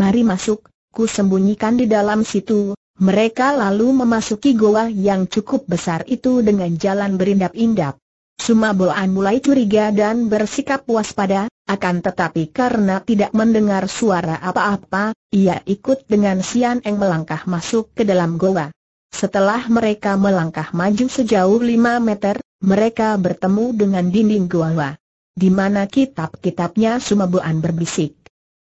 mari masuk, ku sembunyikan di dalam situ. Mereka lalu memasuki goa yang cukup besar itu dengan jalan berindap-indap. Boan mulai curiga dan bersikap waspada, akan tetapi karena tidak mendengar suara apa-apa, ia ikut dengan Sian Eng melangkah masuk ke dalam goa. Setelah mereka melangkah maju sejauh lima meter, mereka bertemu dengan dinding goa, di mana kitab-kitabnya Boan berbisik.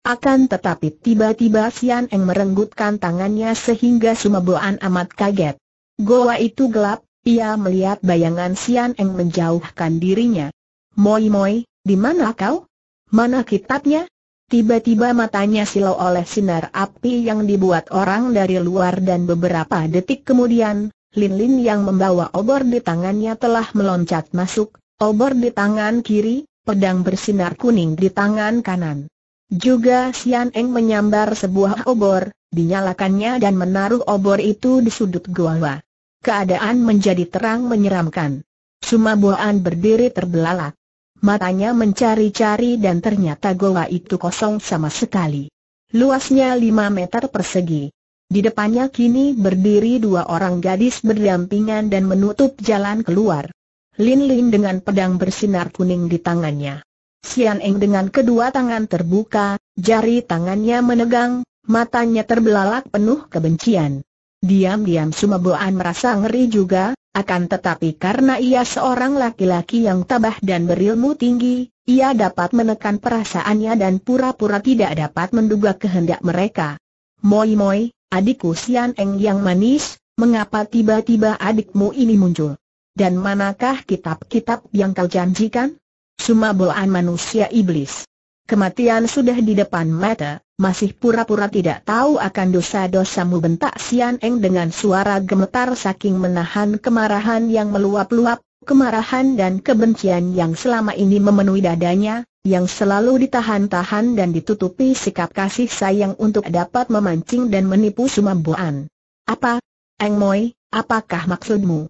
Akan tetapi tiba-tiba Sian Eng merenggutkan tangannya sehingga Sumeboan amat kaget. Goa itu gelap, ia melihat bayangan Sian Eng menjauhkan dirinya. Moi Moi, di mana kau? Mana kitabnya? Tiba-tiba matanya silau oleh sinar api yang dibuat orang dari luar dan beberapa detik kemudian, Lin Lin yang membawa obor di tangannya telah meloncat masuk, obor di tangan kiri, pedang bersinar kuning di tangan kanan. Juga Sian Eng menyambar sebuah obor, dinyalakannya dan menaruh obor itu di sudut gua. Keadaan menjadi terang menyeramkan. Suma Boan berdiri terbelalak. Matanya mencari-cari dan ternyata gua itu kosong sama sekali. Luasnya 5 meter persegi. Di depannya kini berdiri dua orang gadis berdampingan dan menutup jalan keluar. Lin Lin dengan pedang bersinar kuning di tangannya. Sian Eng dengan kedua tangan terbuka, jari tangannya menegang, matanya terbelalak penuh kebencian. Diam-diam Boan merasa ngeri juga, akan tetapi karena ia seorang laki-laki yang tabah dan berilmu tinggi, ia dapat menekan perasaannya dan pura-pura tidak dapat menduga kehendak mereka. Moi Moi, adikku Sian Eng yang manis, mengapa tiba-tiba adikmu ini muncul? Dan manakah kitab-kitab yang kau janjikan? Cuma sumabolaan manusia iblis. Kematian sudah di depan mata, masih pura-pura tidak tahu akan dosa-dosamu bentak Sian Eng dengan suara gemetar saking menahan kemarahan yang meluap-luap, kemarahan dan kebencian yang selama ini memenuhi dadanya, yang selalu ditahan-tahan dan ditutupi sikap kasih sayang untuk dapat memancing dan menipu Sumamboan. Apa? Eng Moi, apakah maksudmu?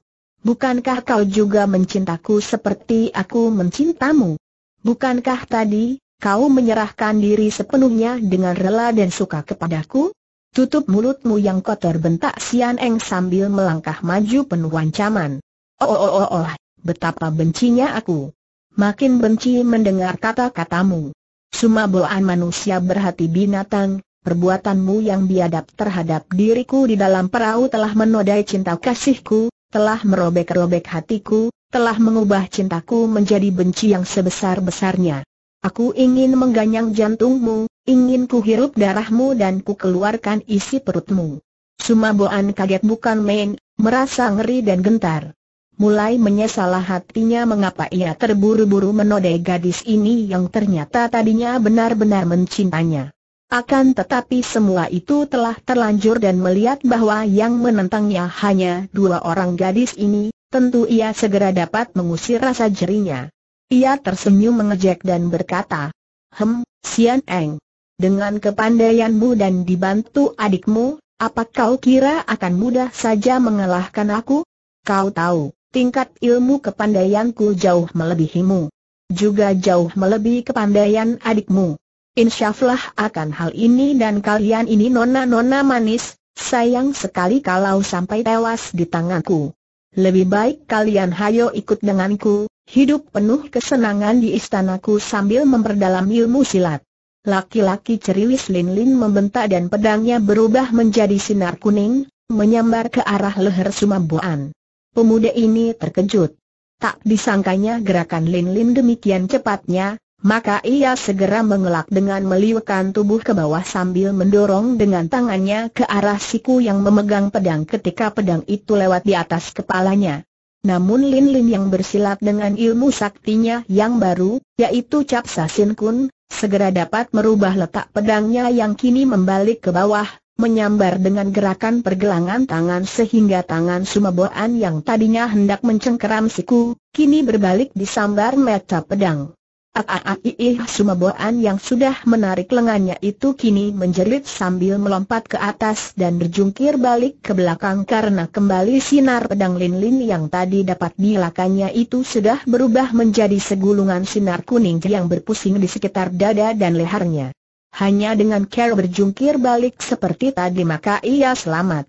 Bukankah kau juga mencintaku seperti aku mencintamu? Bukankah tadi, kau menyerahkan diri sepenuhnya dengan rela dan suka kepadaku? Tutup mulutmu yang kotor bentak Sian Eng sambil melangkah maju penuh ancaman. Oh oh oh oh, betapa bencinya aku. Makin benci mendengar kata-katamu. Sumaboan manusia berhati binatang, perbuatanmu yang biadab terhadap diriku di dalam perahu telah menodai cinta kasihku, telah merobek-robek hatiku, telah mengubah cintaku menjadi benci yang sebesar-besarnya. Aku ingin mengganyang jantungmu, ingin kuhirup darahmu dan ku keluarkan isi perutmu. Sumaboan kaget bukan main, merasa ngeri dan gentar. Mulai menyesal hatinya mengapa ia terburu-buru menodai gadis ini yang ternyata tadinya benar-benar mencintanya. Akan tetapi semua itu telah terlanjur dan melihat bahwa yang menentangnya hanya dua orang gadis ini, tentu ia segera dapat mengusir rasa jerinya. Ia tersenyum mengejek dan berkata, Hem, Sian Eng, dengan kepandaianmu dan dibantu adikmu, apa kau kira akan mudah saja mengalahkan aku? Kau tahu, tingkat ilmu kepandaianku jauh melebihimu. Juga jauh melebihi kepandaian adikmu. Insyaflah akan hal ini dan kalian ini nona-nona manis, sayang sekali kalau sampai tewas di tanganku. Lebih baik kalian hayo ikut denganku, hidup penuh kesenangan di istanaku sambil memperdalam ilmu silat. Laki-laki ceriwis Lin Lin membentak dan pedangnya berubah menjadi sinar kuning, menyambar ke arah leher Sumambuan. Pemuda ini terkejut. Tak disangkanya gerakan Lin Lin demikian cepatnya, maka ia segera mengelak dengan meliukan tubuh ke bawah sambil mendorong dengan tangannya ke arah siku yang memegang pedang ketika pedang itu lewat di atas kepalanya. Namun Lin Lin yang bersilat dengan ilmu saktinya yang baru, yaitu Cap Sasin Kun, segera dapat merubah letak pedangnya yang kini membalik ke bawah, menyambar dengan gerakan pergelangan tangan sehingga tangan Sumeboan yang tadinya hendak mencengkeram siku, kini berbalik disambar mata pedang semua Sumaboan yang sudah menarik lengannya itu kini menjerit sambil melompat ke atas dan berjungkir balik ke belakang karena kembali sinar pedang Lin Lin yang tadi dapat dilakannya itu sudah berubah menjadi segulungan sinar kuning yang berpusing di sekitar dada dan lehernya. Hanya dengan care berjungkir balik seperti tadi maka ia selamat.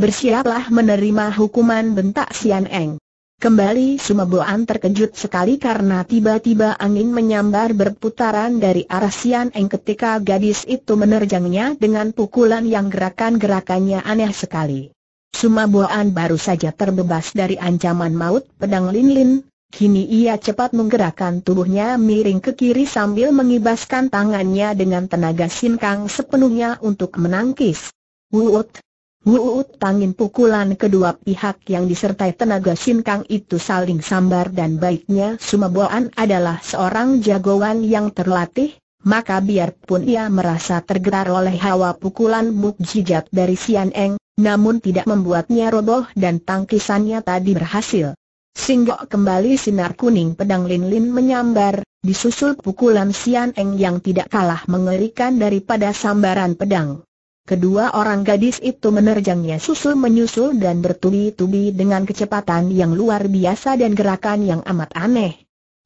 Bersiaplah menerima hukuman bentak Sian Eng. Kembali Sumeboan terkejut sekali karena tiba-tiba angin menyambar berputaran dari arah Sian Eng ketika gadis itu menerjangnya dengan pukulan yang gerakan-gerakannya aneh sekali. Sumeboan baru saja terbebas dari ancaman maut pedang Lin Lin, kini ia cepat menggerakkan tubuhnya miring ke kiri sambil mengibaskan tangannya dengan tenaga sinkang sepenuhnya untuk menangkis. Wuut! Wuut tangin pukulan kedua pihak yang disertai tenaga sinkang itu saling sambar dan baiknya Boan adalah seorang jagoan yang terlatih, maka biarpun ia merasa tergerak oleh hawa pukulan mukjizat dari Sian Eng, namun tidak membuatnya roboh dan tangkisannya tadi berhasil. Singgok kembali sinar kuning pedang lin-lin menyambar, disusul pukulan Sian Eng yang tidak kalah mengerikan daripada sambaran pedang. Kedua orang gadis itu menerjangnya susul-menyusul dan bertubi-tubi dengan kecepatan yang luar biasa dan gerakan yang amat aneh.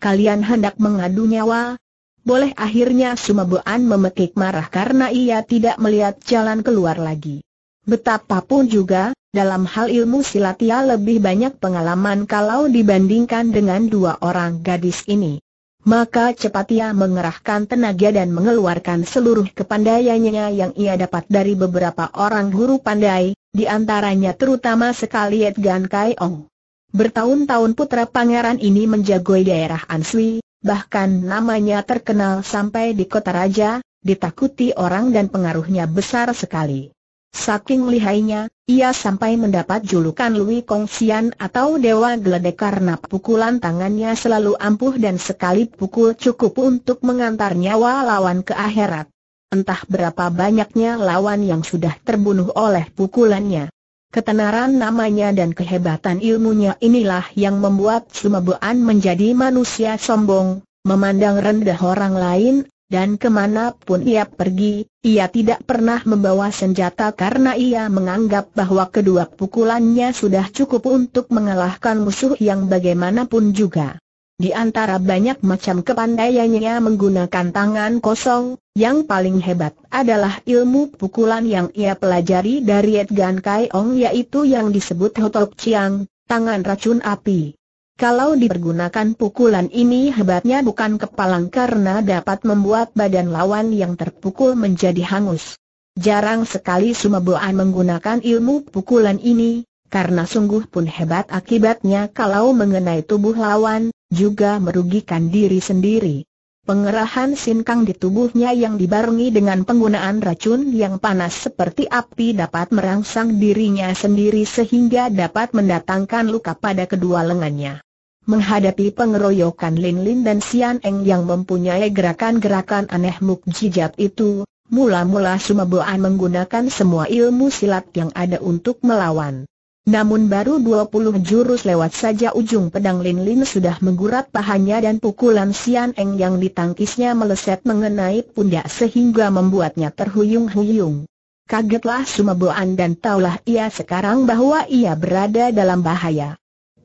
Kalian hendak mengadu nyawa? Boleh akhirnya Sumabuan memekik marah karena ia tidak melihat jalan keluar lagi. Betapapun juga, dalam hal ilmu silat ia lebih banyak pengalaman kalau dibandingkan dengan dua orang gadis ini. Maka cepat ia mengerahkan tenaga dan mengeluarkan seluruh kepandaiannya yang ia dapat dari beberapa orang guru pandai, di antaranya terutama sekali Edgan Kai Ong. Bertahun-tahun putra pangeran ini menjagoi daerah Ansui, bahkan namanya terkenal sampai di kota raja, ditakuti orang dan pengaruhnya besar sekali. Saking lihainya, ia sampai mendapat julukan Lui Kong Xian atau Dewa Geledek karena pukulan tangannya selalu ampuh dan sekali pukul cukup untuk mengantar nyawa lawan ke akhirat. Entah berapa banyaknya lawan yang sudah terbunuh oleh pukulannya. Ketenaran namanya dan kehebatan ilmunya inilah yang membuat Sumabuan menjadi manusia sombong, memandang rendah orang lain dan kemana pun ia pergi, ia tidak pernah membawa senjata karena ia menganggap bahwa kedua pukulannya sudah cukup untuk mengalahkan musuh yang bagaimanapun juga. Di antara banyak macam kepandaiannya menggunakan tangan kosong, yang paling hebat adalah ilmu pukulan yang ia pelajari dari Edgan Kai Ong yaitu yang disebut Hotok Chiang, tangan racun api. Kalau dipergunakan pukulan ini hebatnya bukan kepalang karena dapat membuat badan lawan yang terpukul menjadi hangus. Jarang sekali Sumeboan menggunakan ilmu pukulan ini, karena sungguh pun hebat akibatnya kalau mengenai tubuh lawan, juga merugikan diri sendiri. Pengerahan sinkang di tubuhnya yang dibarengi dengan penggunaan racun yang panas seperti api dapat merangsang dirinya sendiri sehingga dapat mendatangkan luka pada kedua lengannya. Menghadapi pengeroyokan Lin Lin dan Sian Eng yang mempunyai gerakan-gerakan aneh mukjizat itu, mula-mula Boan menggunakan semua ilmu silat yang ada untuk melawan. Namun baru 20 jurus lewat saja ujung pedang Lin Lin sudah menggurat pahanya dan pukulan Sian Eng yang ditangkisnya meleset mengenai pundak sehingga membuatnya terhuyung-huyung. Kagetlah Boan dan taulah ia sekarang bahwa ia berada dalam bahaya.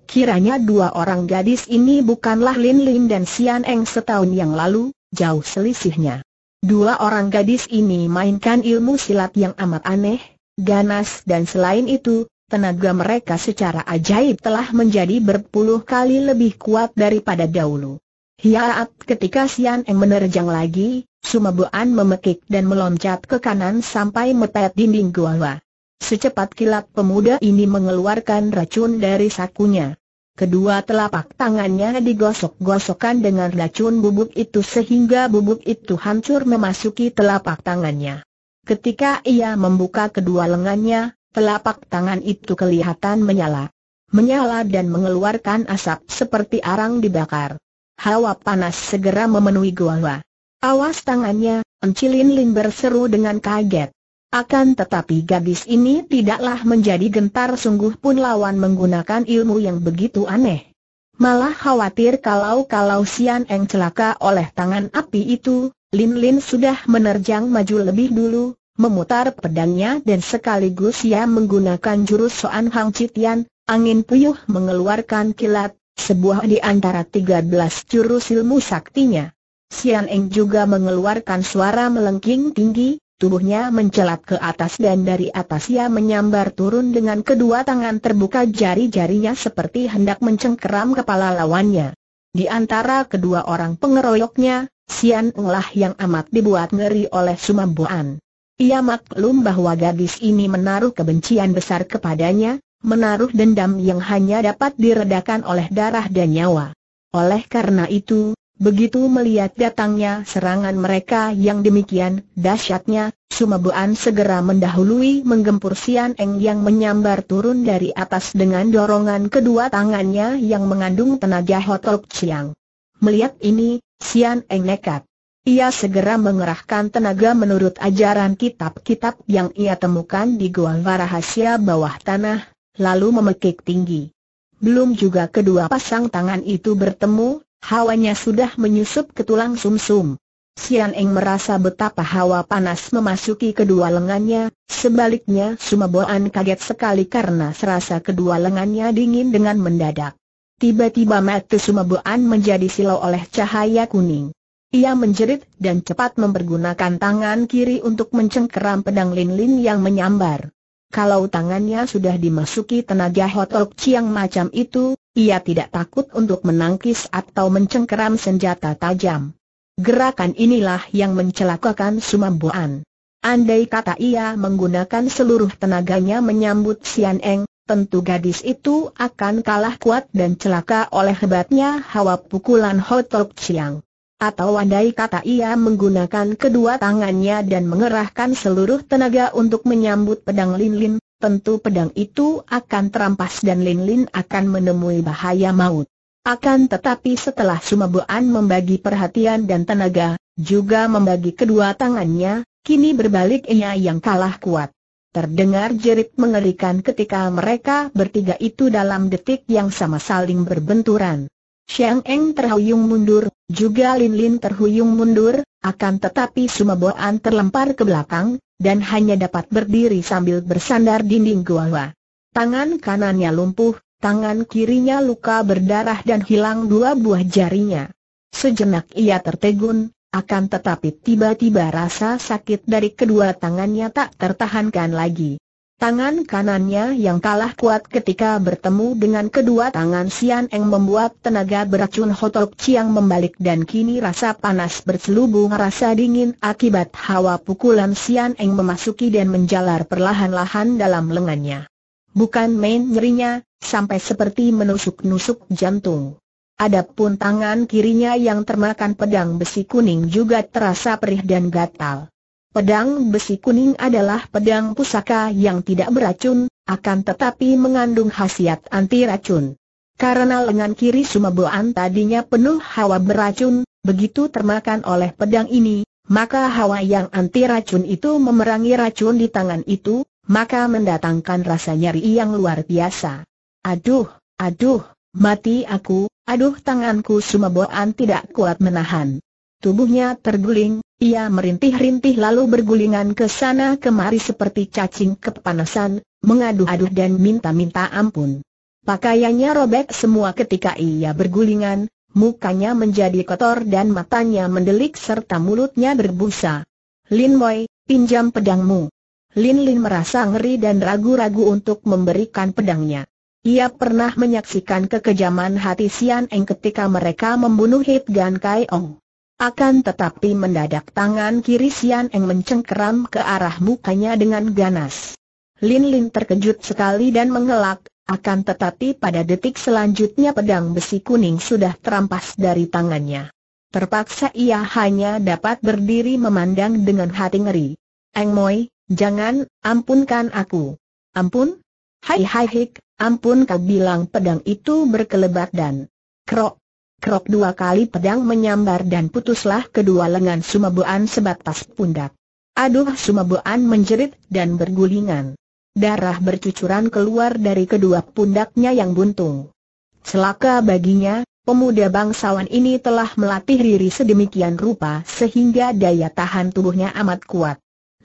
Kiranya dua orang gadis ini bukanlah Lin Lin dan Sian Eng setahun yang lalu, jauh selisihnya. Dua orang gadis ini mainkan ilmu silat yang amat aneh, ganas dan selain itu, tenaga mereka secara ajaib telah menjadi berpuluh kali lebih kuat daripada dahulu. Hiaat ketika Sian Eng menerjang lagi, Sumabuan memekik dan meloncat ke kanan sampai mepet dinding gua. Secepat kilat pemuda ini mengeluarkan racun dari sakunya. Kedua telapak tangannya digosok-gosokkan dengan racun bubuk itu sehingga bubuk itu hancur memasuki telapak tangannya. Ketika ia membuka kedua lengannya, telapak tangan itu kelihatan menyala. Menyala dan mengeluarkan asap seperti arang dibakar. Hawa panas segera memenuhi gua. Awas tangannya, Encilin Lin berseru dengan kaget. Akan tetapi gadis ini tidaklah menjadi gentar sungguh pun lawan menggunakan ilmu yang begitu aneh. Malah khawatir kalau-kalau Sian Eng celaka oleh tangan api itu, Lin Lin sudah menerjang maju lebih dulu, memutar pedangnya dan sekaligus ia menggunakan jurus Soan Hang Citian, angin puyuh mengeluarkan kilat, sebuah di antara 13 jurus ilmu saktinya. Sian Eng juga mengeluarkan suara melengking tinggi, tubuhnya mencelat ke atas dan dari atas ia menyambar turun dengan kedua tangan terbuka jari-jarinya seperti hendak mencengkeram kepala lawannya. Di antara kedua orang pengeroyoknya, Sian ngelah yang amat dibuat ngeri oleh Sumambuan. Ia maklum bahwa gadis ini menaruh kebencian besar kepadanya, menaruh dendam yang hanya dapat diredakan oleh darah dan nyawa. Oleh karena itu, Begitu melihat datangnya serangan mereka yang demikian dahsyatnya, Sumabuan segera mendahului menggempur Sian Eng yang menyambar turun dari atas dengan dorongan kedua tangannya yang mengandung tenaga Hotok Chiang. Melihat ini, Sian Eng nekat. Ia segera mengerahkan tenaga menurut ajaran kitab-kitab yang ia temukan di gua rahasia bawah tanah, lalu memekik tinggi. Belum juga kedua pasang tangan itu bertemu, Hawanya sudah menyusup ke tulang sumsum. Sian Eng merasa betapa hawa panas memasuki kedua lengannya, sebaliknya Sumaboan kaget sekali karena serasa kedua lengannya dingin dengan mendadak. Tiba-tiba mata Sumaboan menjadi silau oleh cahaya kuning. Ia menjerit dan cepat mempergunakan tangan kiri untuk mencengkeram pedang Lin Lin yang menyambar. Kalau tangannya sudah dimasuki tenaga hotok ciang macam itu, ia tidak takut untuk menangkis atau mencengkeram senjata tajam. Gerakan inilah yang mencelakakan Sumambuan. Andai kata ia menggunakan seluruh tenaganya menyambut Sian Eng, tentu gadis itu akan kalah kuat dan celaka oleh hebatnya hawa pukulan hotok ciang. Atau andai kata ia menggunakan kedua tangannya dan mengerahkan seluruh tenaga untuk menyambut pedang Lin Lin, tentu pedang itu akan terampas dan Lin Lin akan menemui bahaya maut. Akan tetapi setelah Sumabuan membagi perhatian dan tenaga, juga membagi kedua tangannya, kini berbalik ia yang kalah kuat. Terdengar jerit mengerikan ketika mereka bertiga itu dalam detik yang sama saling berbenturan. Xiang Eng terhuyung mundur, juga Lin Lin terhuyung mundur, akan tetapi Boan terlempar ke belakang, dan hanya dapat berdiri sambil bersandar dinding gua. Tangan kanannya lumpuh, tangan kirinya luka berdarah dan hilang dua buah jarinya. Sejenak ia tertegun, akan tetapi tiba-tiba rasa sakit dari kedua tangannya tak tertahankan lagi. Tangan kanannya yang kalah kuat ketika bertemu dengan kedua tangan Sian Eng membuat tenaga beracun Hotok Chiang membalik dan kini rasa panas berselubung rasa dingin akibat hawa pukulan Sian Eng memasuki dan menjalar perlahan-lahan dalam lengannya. Bukan main nyerinya, sampai seperti menusuk-nusuk jantung. Adapun tangan kirinya yang termakan pedang besi kuning juga terasa perih dan gatal. Pedang besi kuning adalah pedang pusaka yang tidak beracun, akan tetapi mengandung khasiat anti racun. Karena lengan kiri Sumeboan tadinya penuh hawa beracun, begitu termakan oleh pedang ini, maka hawa yang anti racun itu memerangi racun di tangan itu, maka mendatangkan rasa nyeri yang luar biasa. Aduh, aduh, mati aku, aduh tanganku Sumeboan tidak kuat menahan. Tubuhnya terguling, ia merintih-rintih lalu bergulingan ke sana kemari seperti cacing kepanasan, mengaduh-aduh dan minta-minta ampun. Pakaiannya robek semua ketika ia bergulingan, mukanya menjadi kotor dan matanya mendelik serta mulutnya berbusa. Lin Wei, pinjam pedangmu. Lin Lin merasa ngeri dan ragu-ragu untuk memberikan pedangnya. Ia pernah menyaksikan kekejaman hati Sian Eng ketika mereka membunuh Hit Gan Kai Ong. Akan tetapi mendadak tangan kiri Sian Eng mencengkeram ke arah mukanya dengan ganas. Lin Lin terkejut sekali dan mengelak, akan tetapi pada detik selanjutnya pedang besi kuning sudah terampas dari tangannya. Terpaksa ia hanya dapat berdiri memandang dengan hati ngeri. Eng Moi, jangan, ampunkan aku. Ampun? Hai hai hik, ampun kau bilang pedang itu berkelebat dan... Krok, Krok dua kali pedang menyambar dan putuslah kedua lengan Sumabuan sebatas pundak. Aduh Sumabuan menjerit dan bergulingan. Darah bercucuran keluar dari kedua pundaknya yang buntung. Celaka baginya, pemuda bangsawan ini telah melatih diri sedemikian rupa sehingga daya tahan tubuhnya amat kuat.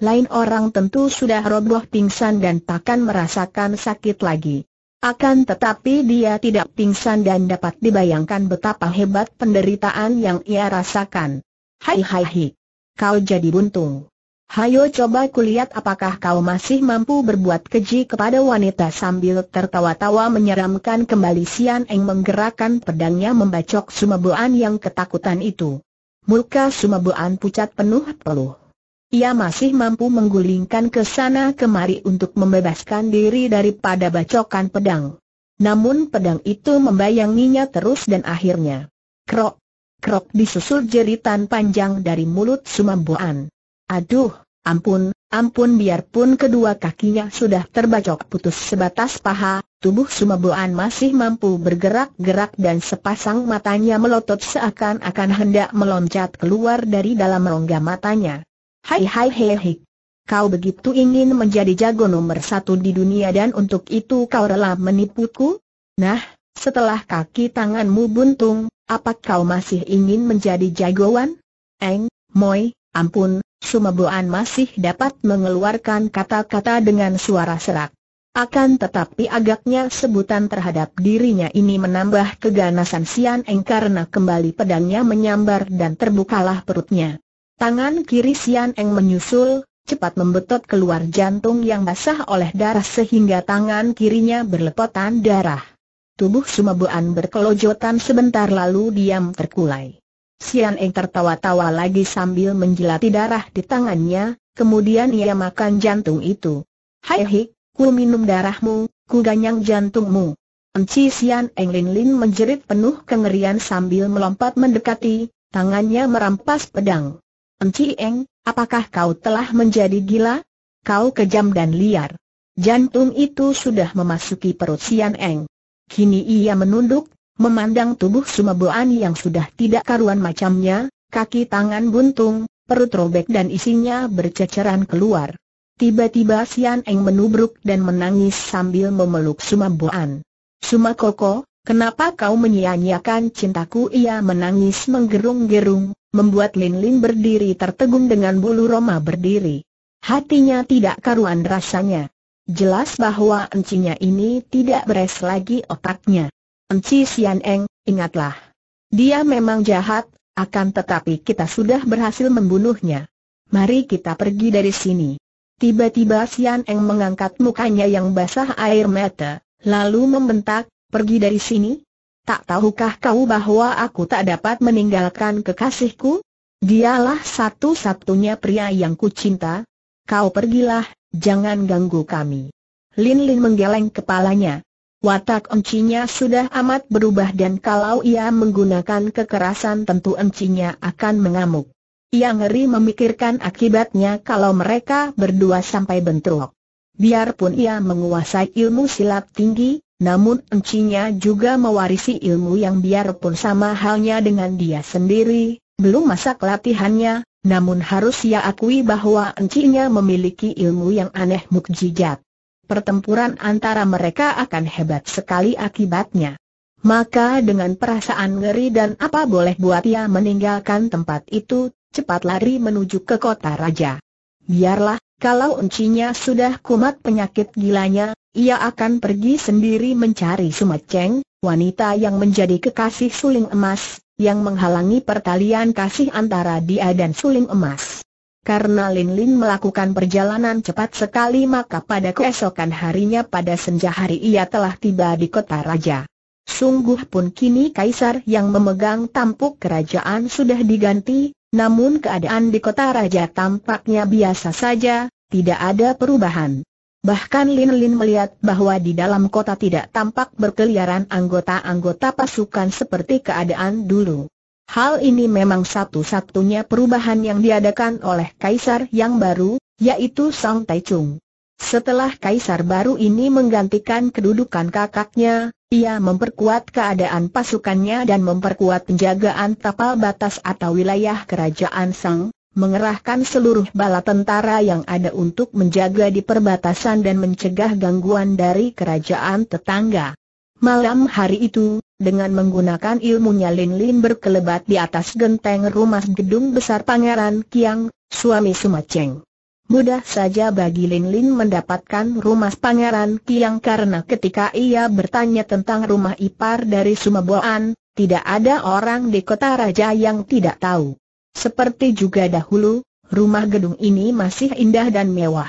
Lain orang tentu sudah roboh pingsan dan takkan merasakan sakit lagi. Akan tetapi dia tidak pingsan dan dapat dibayangkan betapa hebat penderitaan yang ia rasakan. Hai hai hai. Kau jadi buntung. Hayo coba kulihat apakah kau masih mampu berbuat keji kepada wanita sambil tertawa-tawa menyeramkan kembali Sian Eng menggerakkan pedangnya membacok Sumabuan yang ketakutan itu. Muka Sumabuan pucat penuh peluh ia masih mampu menggulingkan ke sana kemari untuk membebaskan diri daripada bacokan pedang. Namun pedang itu membayanginya terus dan akhirnya krok, krok disusul jeritan panjang dari mulut Sumamboan. Aduh, ampun, ampun biarpun kedua kakinya sudah terbacok putus sebatas paha, tubuh Sumamboan masih mampu bergerak-gerak dan sepasang matanya melotot seakan-akan hendak meloncat keluar dari dalam rongga matanya. Hai hai hei hei. Kau begitu ingin menjadi jago nomor satu di dunia dan untuk itu kau rela menipuku? Nah, setelah kaki tanganmu buntung, apa kau masih ingin menjadi jagoan? Eng, Moi, ampun, Sumeboan masih dapat mengeluarkan kata-kata dengan suara serak. Akan tetapi agaknya sebutan terhadap dirinya ini menambah keganasan Sian Eng karena kembali pedangnya menyambar dan terbukalah perutnya. Tangan kiri Sian Eng menyusul, cepat membetot keluar jantung yang basah oleh darah sehingga tangan kirinya berlepotan darah. Tubuh Sumabuan berkelojotan sebentar lalu diam terkulai. Sian Eng tertawa-tawa lagi sambil menjilati darah di tangannya, kemudian ia makan jantung itu. Hai hik, ku minum darahmu, ku ganyang jantungmu. Enci Sian Eng Lin Lin menjerit penuh kengerian sambil melompat mendekati, tangannya merampas pedang. Enci Eng, apakah kau telah menjadi gila? Kau kejam dan liar. Jantung itu sudah memasuki perut Sian Eng. Kini ia menunduk, memandang tubuh Sumaboan yang sudah tidak karuan macamnya, kaki tangan buntung, perut robek dan isinya berceceran keluar. Tiba-tiba Sian Eng menubruk dan menangis sambil memeluk Sumaboan. Sumakoko, Kenapa kau menyia-nyiakan cintaku? Ia menangis menggerung-gerung, membuat Lin Lin berdiri tertegun dengan bulu roma berdiri. Hatinya tidak karuan rasanya. Jelas bahwa encinya ini tidak beres lagi otaknya. Enci Sian Eng, ingatlah. Dia memang jahat, akan tetapi kita sudah berhasil membunuhnya. Mari kita pergi dari sini. Tiba-tiba Sian Eng mengangkat mukanya yang basah air mata, lalu membentak, Pergi dari sini? Tak tahukah kau bahwa aku tak dapat meninggalkan kekasihku? Dialah satu-satunya pria yang kucinta. Kau pergilah, jangan ganggu kami. Lin Lin menggeleng kepalanya. Watak encinya sudah amat berubah dan kalau ia menggunakan kekerasan tentu encinya akan mengamuk. Ia ngeri memikirkan akibatnya kalau mereka berdua sampai bentrok. Biarpun ia menguasai ilmu silat tinggi, namun encinya juga mewarisi ilmu yang biarpun sama halnya dengan dia sendiri, belum masak latihannya, namun harus ia akui bahwa encinya memiliki ilmu yang aneh mukjizat. Pertempuran antara mereka akan hebat sekali akibatnya. Maka dengan perasaan ngeri dan apa boleh buat ia meninggalkan tempat itu, cepat lari menuju ke kota raja. Biarlah, kalau uncinya sudah kumat penyakit gilanya, ia akan pergi sendiri mencari Cheng, wanita yang menjadi kekasih suling emas, yang menghalangi pertalian kasih antara dia dan suling emas. Karena Lin Lin melakukan perjalanan cepat sekali maka pada keesokan harinya pada senja hari ia telah tiba di kota raja. Sungguh pun kini kaisar yang memegang tampuk kerajaan sudah diganti, namun keadaan di kota raja tampaknya biasa saja, tidak ada perubahan. Bahkan Lin Lin melihat bahwa di dalam kota tidak tampak berkeliaran anggota-anggota pasukan seperti keadaan dulu. Hal ini memang satu-satunya perubahan yang diadakan oleh kaisar yang baru, yaitu Song Taichung. Setelah kaisar baru ini menggantikan kedudukan kakaknya, ia memperkuat keadaan pasukannya dan memperkuat penjagaan tapal batas atau wilayah kerajaan Sang, mengerahkan seluruh bala tentara yang ada untuk menjaga di perbatasan dan mencegah gangguan dari kerajaan tetangga. Malam hari itu, dengan menggunakan ilmunya Lin Lin berkelebat di atas genteng rumah gedung besar Pangeran Kiang, suami Sumaceng. Mudah saja bagi Lin Lin mendapatkan rumah Pangeran Kiang karena ketika ia bertanya tentang rumah ipar dari Sumaboan, tidak ada orang di kota raja yang tidak tahu. Seperti juga dahulu, rumah gedung ini masih indah dan mewah.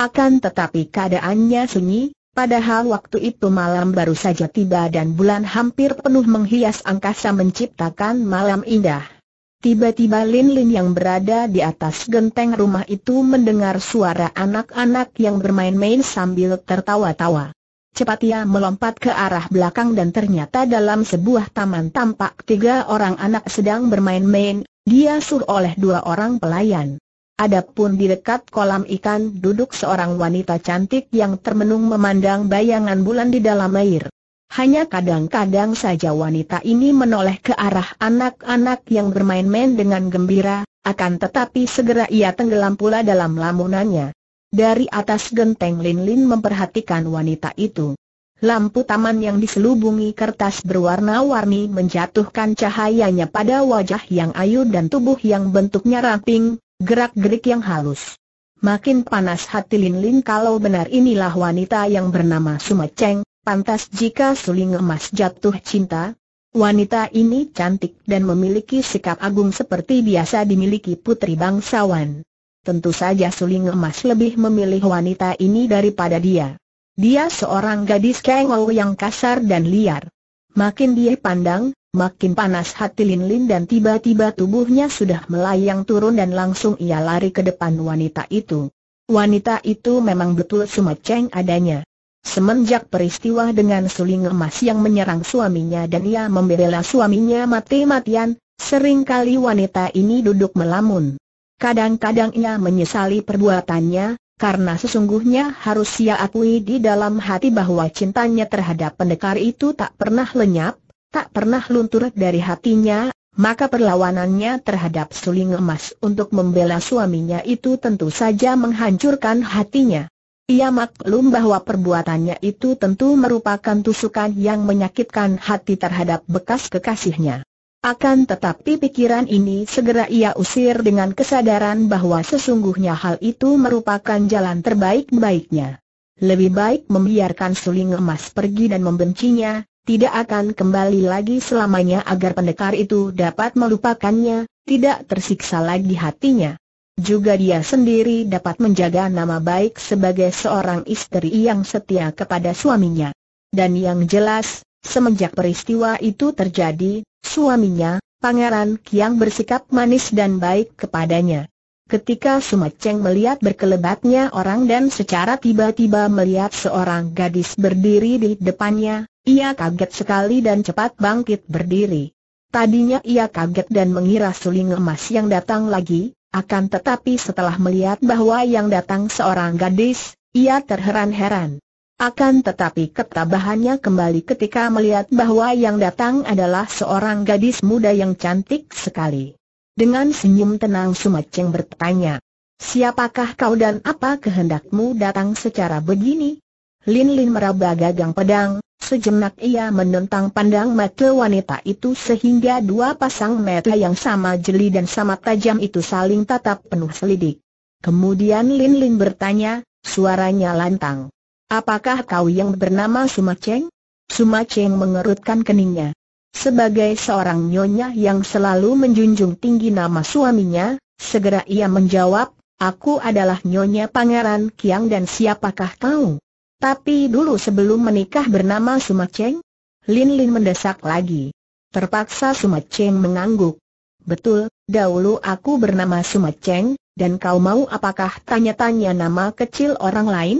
Akan tetapi keadaannya sunyi, padahal waktu itu malam baru saja tiba dan bulan hampir penuh menghias angkasa menciptakan malam indah. Tiba-tiba Lin Lin yang berada di atas genteng rumah itu mendengar suara anak-anak yang bermain-main sambil tertawa-tawa. Cepat ia melompat ke arah belakang dan ternyata dalam sebuah taman tampak tiga orang anak sedang bermain-main, dia suruh oleh dua orang pelayan. Adapun di dekat kolam ikan duduk seorang wanita cantik yang termenung memandang bayangan bulan di dalam air. Hanya kadang-kadang saja wanita ini menoleh ke arah anak-anak yang bermain-main dengan gembira, akan tetapi segera ia tenggelam pula dalam lamunannya. Dari atas genteng Lin Lin memperhatikan wanita itu. Lampu taman yang diselubungi kertas berwarna-warni menjatuhkan cahayanya pada wajah yang ayu dan tubuh yang bentuknya ramping, gerak-gerik yang halus. Makin panas hati Lin Lin kalau benar inilah wanita yang bernama Sumaceng, Pantas jika suling emas jatuh cinta, wanita ini cantik dan memiliki sikap agung seperti biasa dimiliki putri bangsawan. Tentu saja suling emas lebih memilih wanita ini daripada dia. Dia seorang gadis kengol yang kasar dan liar. Makin dia pandang, makin panas hati Lin Lin dan tiba-tiba tubuhnya sudah melayang turun dan langsung ia lari ke depan wanita itu. Wanita itu memang betul sumaceng adanya. Semenjak peristiwa dengan suling emas yang menyerang suaminya dan ia membela suaminya mati-matian, seringkali wanita ini duduk melamun. Kadang-kadang ia menyesali perbuatannya, karena sesungguhnya harus ia akui di dalam hati bahwa cintanya terhadap pendekar itu tak pernah lenyap, tak pernah luntur dari hatinya, maka perlawanannya terhadap suling emas untuk membela suaminya itu tentu saja menghancurkan hatinya. Ia maklum bahwa perbuatannya itu tentu merupakan tusukan yang menyakitkan hati terhadap bekas kekasihnya. Akan tetapi pikiran ini segera ia usir dengan kesadaran bahwa sesungguhnya hal itu merupakan jalan terbaik-baiknya. Lebih baik membiarkan suling emas pergi dan membencinya, tidak akan kembali lagi selamanya agar pendekar itu dapat melupakannya, tidak tersiksa lagi hatinya. Juga dia sendiri dapat menjaga nama baik sebagai seorang istri yang setia kepada suaminya. Dan yang jelas, semenjak peristiwa itu terjadi, suaminya, Pangeran Kiang bersikap manis dan baik kepadanya. Ketika Sumaceng melihat berkelebatnya orang dan secara tiba-tiba melihat seorang gadis berdiri di depannya, ia kaget sekali dan cepat bangkit berdiri. Tadinya ia kaget dan mengira suling emas yang datang lagi, akan tetapi setelah melihat bahwa yang datang seorang gadis, ia terheran-heran. Akan tetapi ketabahannya kembali ketika melihat bahwa yang datang adalah seorang gadis muda yang cantik sekali. Dengan senyum tenang Sumaceng bertanya, Siapakah kau dan apa kehendakmu datang secara begini? Lin Lin meraba gagang pedang, Sejenak ia menentang pandang mata wanita itu sehingga dua pasang mata yang sama jeli dan sama tajam itu saling tatap penuh selidik. Kemudian Lin Lin bertanya, suaranya lantang. Apakah kau yang bernama Sumaceng? Sumaceng mengerutkan keningnya. Sebagai seorang nyonya yang selalu menjunjung tinggi nama suaminya, segera ia menjawab, Aku adalah Nyonya Pangeran Kiang dan siapakah kau? Tapi dulu sebelum menikah bernama Sumaceng? Lin Lin mendesak lagi. Terpaksa Sumaceng mengangguk. Betul, dahulu aku bernama Sumaceng, dan kau mau apakah tanya-tanya nama kecil orang lain?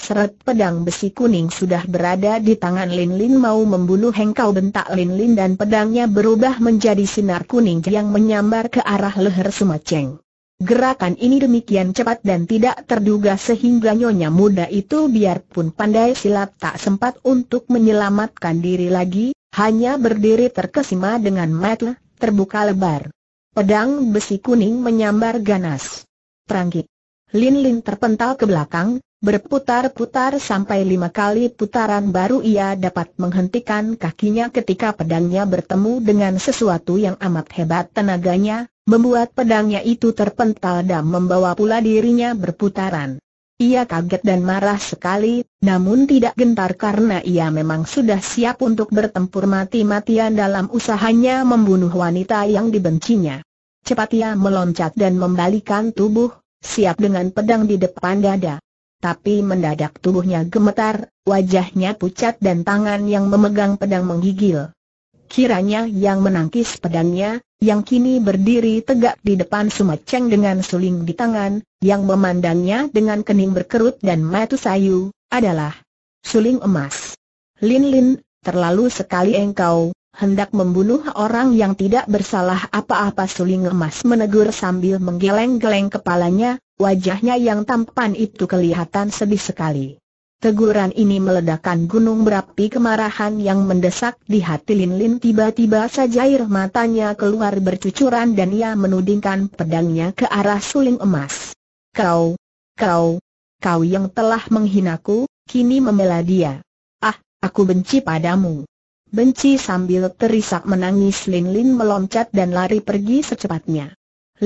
Seret pedang besi kuning sudah berada di tangan Lin Lin mau membunuh Hengkau bentak Lin Lin dan pedangnya berubah menjadi sinar kuning yang menyambar ke arah leher Sumaceng. Gerakan ini demikian cepat dan tidak terduga sehingga nyonya muda itu biarpun pandai silat tak sempat untuk menyelamatkan diri lagi, hanya berdiri terkesima dengan mata terbuka lebar. Pedang besi kuning menyambar ganas. Perangkit. Lin Lin terpental ke belakang, berputar-putar sampai lima kali putaran baru ia dapat menghentikan kakinya ketika pedangnya bertemu dengan sesuatu yang amat hebat tenaganya, membuat pedangnya itu terpental dan membawa pula dirinya berputaran. Ia kaget dan marah sekali, namun tidak gentar karena ia memang sudah siap untuk bertempur mati-matian dalam usahanya membunuh wanita yang dibencinya. Cepat ia meloncat dan membalikan tubuh, siap dengan pedang di depan dada. Tapi mendadak tubuhnya gemetar, wajahnya pucat dan tangan yang memegang pedang menggigil kiranya yang menangkis pedangnya, yang kini berdiri tegak di depan Sumaceng dengan suling di tangan, yang memandangnya dengan kening berkerut dan mata sayu, adalah suling emas. Lin Lin, terlalu sekali engkau, hendak membunuh orang yang tidak bersalah apa-apa suling emas menegur sambil menggeleng-geleng kepalanya, wajahnya yang tampan itu kelihatan sedih sekali. Teguran ini meledakkan gunung berapi kemarahan yang mendesak di hati Lin Lin tiba-tiba saja air matanya keluar bercucuran dan ia menudingkan pedangnya ke arah suling emas. Kau, kau, kau yang telah menghinaku, kini membela dia. Ah, aku benci padamu. Benci sambil terisak menangis Lin Lin meloncat dan lari pergi secepatnya.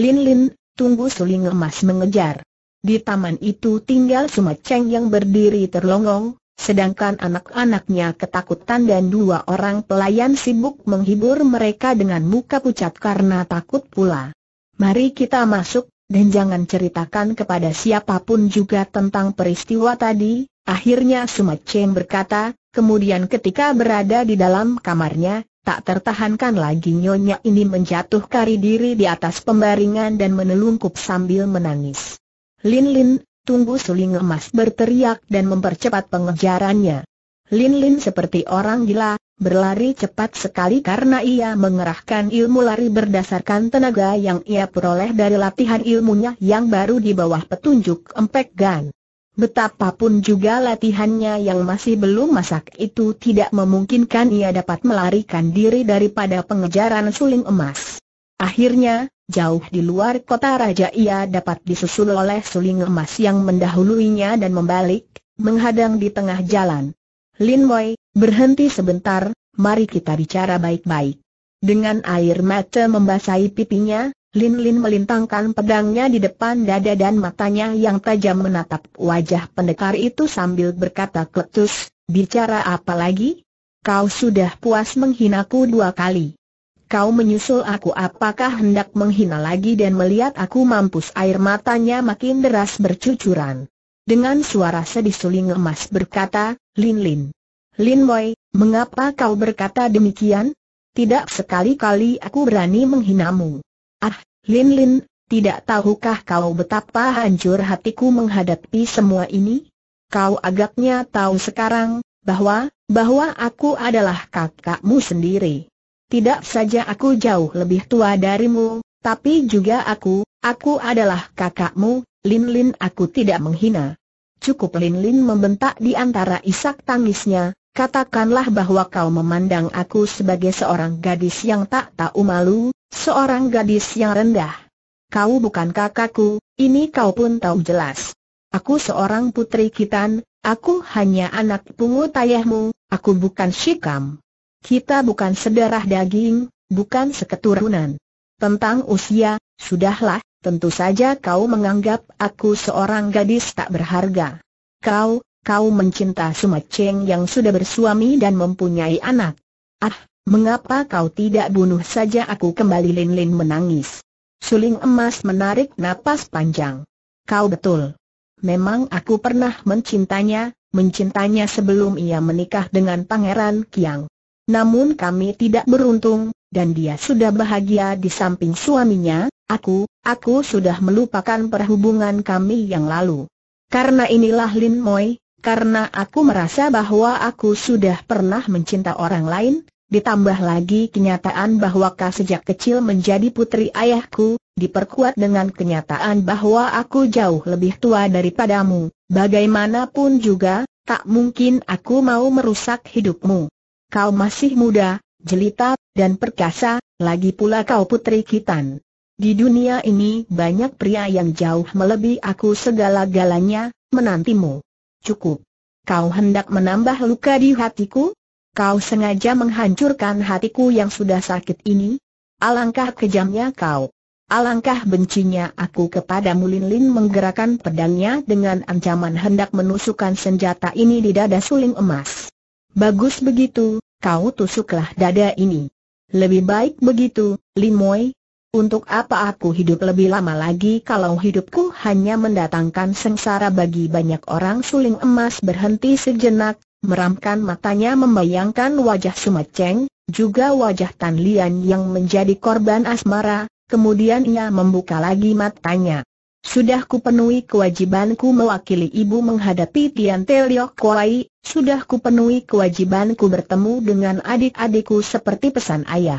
Lin Lin, tunggu suling emas mengejar. Di taman itu tinggal Sumaceng yang berdiri terlongong, sedangkan anak-anaknya ketakutan dan dua orang pelayan sibuk menghibur mereka dengan muka pucat karena takut pula. Mari kita masuk, dan jangan ceritakan kepada siapapun juga tentang peristiwa tadi, akhirnya Sumaceng berkata, kemudian ketika berada di dalam kamarnya, Tak tertahankan lagi nyonya ini menjatuhkan diri di atas pembaringan dan menelungkup sambil menangis. Lin Lin, tunggu suling emas berteriak dan mempercepat pengejarannya. Lin Lin seperti orang gila, berlari cepat sekali karena ia mengerahkan ilmu lari berdasarkan tenaga yang ia peroleh dari latihan ilmunya yang baru di bawah petunjuk empek gan. Betapapun juga latihannya yang masih belum masak itu tidak memungkinkan ia dapat melarikan diri daripada pengejaran suling emas. Akhirnya, jauh di luar kota raja ia dapat disusul oleh suling emas yang mendahuluinya dan membalik, menghadang di tengah jalan. Lin Wei, berhenti sebentar, mari kita bicara baik-baik. Dengan air mata membasahi pipinya, Lin Lin melintangkan pedangnya di depan dada dan matanya yang tajam menatap wajah pendekar itu sambil berkata kletus, bicara apa lagi? Kau sudah puas menghinaku dua kali kau menyusul aku apakah hendak menghina lagi dan melihat aku mampus air matanya makin deras bercucuran. Dengan suara sedih suling emas berkata, Lin Lin. Lin Boy, mengapa kau berkata demikian? Tidak sekali-kali aku berani menghinamu. Ah, Lin Lin, tidak tahukah kau betapa hancur hatiku menghadapi semua ini? Kau agaknya tahu sekarang, bahwa, bahwa aku adalah kakakmu sendiri. Tidak saja aku jauh lebih tua darimu, tapi juga aku, aku adalah kakakmu, Lin Lin aku tidak menghina. Cukup Lin Lin membentak di antara isak tangisnya, katakanlah bahwa kau memandang aku sebagai seorang gadis yang tak tahu malu, seorang gadis yang rendah. Kau bukan kakakku, ini kau pun tahu jelas. Aku seorang putri Kitan, aku hanya anak pungut ayahmu, aku bukan Shikam. Kita bukan sedarah daging, bukan seketurunan. Tentang usia, sudahlah, tentu saja kau menganggap aku seorang gadis tak berharga. Kau, kau mencinta Sumaceng yang sudah bersuami dan mempunyai anak. Ah, mengapa kau tidak bunuh saja aku kembali Lin-Lin menangis. Suling emas menarik napas panjang. Kau betul. Memang aku pernah mencintanya, mencintanya sebelum ia menikah dengan Pangeran Kiang namun kami tidak beruntung, dan dia sudah bahagia di samping suaminya, aku, aku sudah melupakan perhubungan kami yang lalu. Karena inilah Lin Moi, karena aku merasa bahwa aku sudah pernah mencinta orang lain, ditambah lagi kenyataan bahwa Ka sejak kecil menjadi putri ayahku, diperkuat dengan kenyataan bahwa aku jauh lebih tua daripadamu, bagaimanapun juga, tak mungkin aku mau merusak hidupmu. Kau masih muda, jelita, dan perkasa, lagi pula kau putri Kitan. Di dunia ini banyak pria yang jauh melebihi aku segala-galanya, menantimu. Cukup. Kau hendak menambah luka di hatiku? Kau sengaja menghancurkan hatiku yang sudah sakit ini? Alangkah kejamnya kau. Alangkah bencinya aku kepada Mulin Lin menggerakkan pedangnya dengan ancaman hendak menusukkan senjata ini di dada suling emas. Bagus begitu, kau tusuklah dada ini. Lebih baik begitu, Limoy. Untuk apa aku hidup lebih lama lagi kalau hidupku hanya mendatangkan sengsara bagi banyak orang suling emas berhenti sejenak, meramkan matanya membayangkan wajah Sumat Cheng, juga wajah Tan Lian yang menjadi korban asmara, kemudian ia membuka lagi matanya. Sudah kupenuhi kewajibanku mewakili ibu menghadapi Tian Teliok Kuai, sudah kupenuhi kewajibanku bertemu dengan adik-adikku seperti pesan ayah.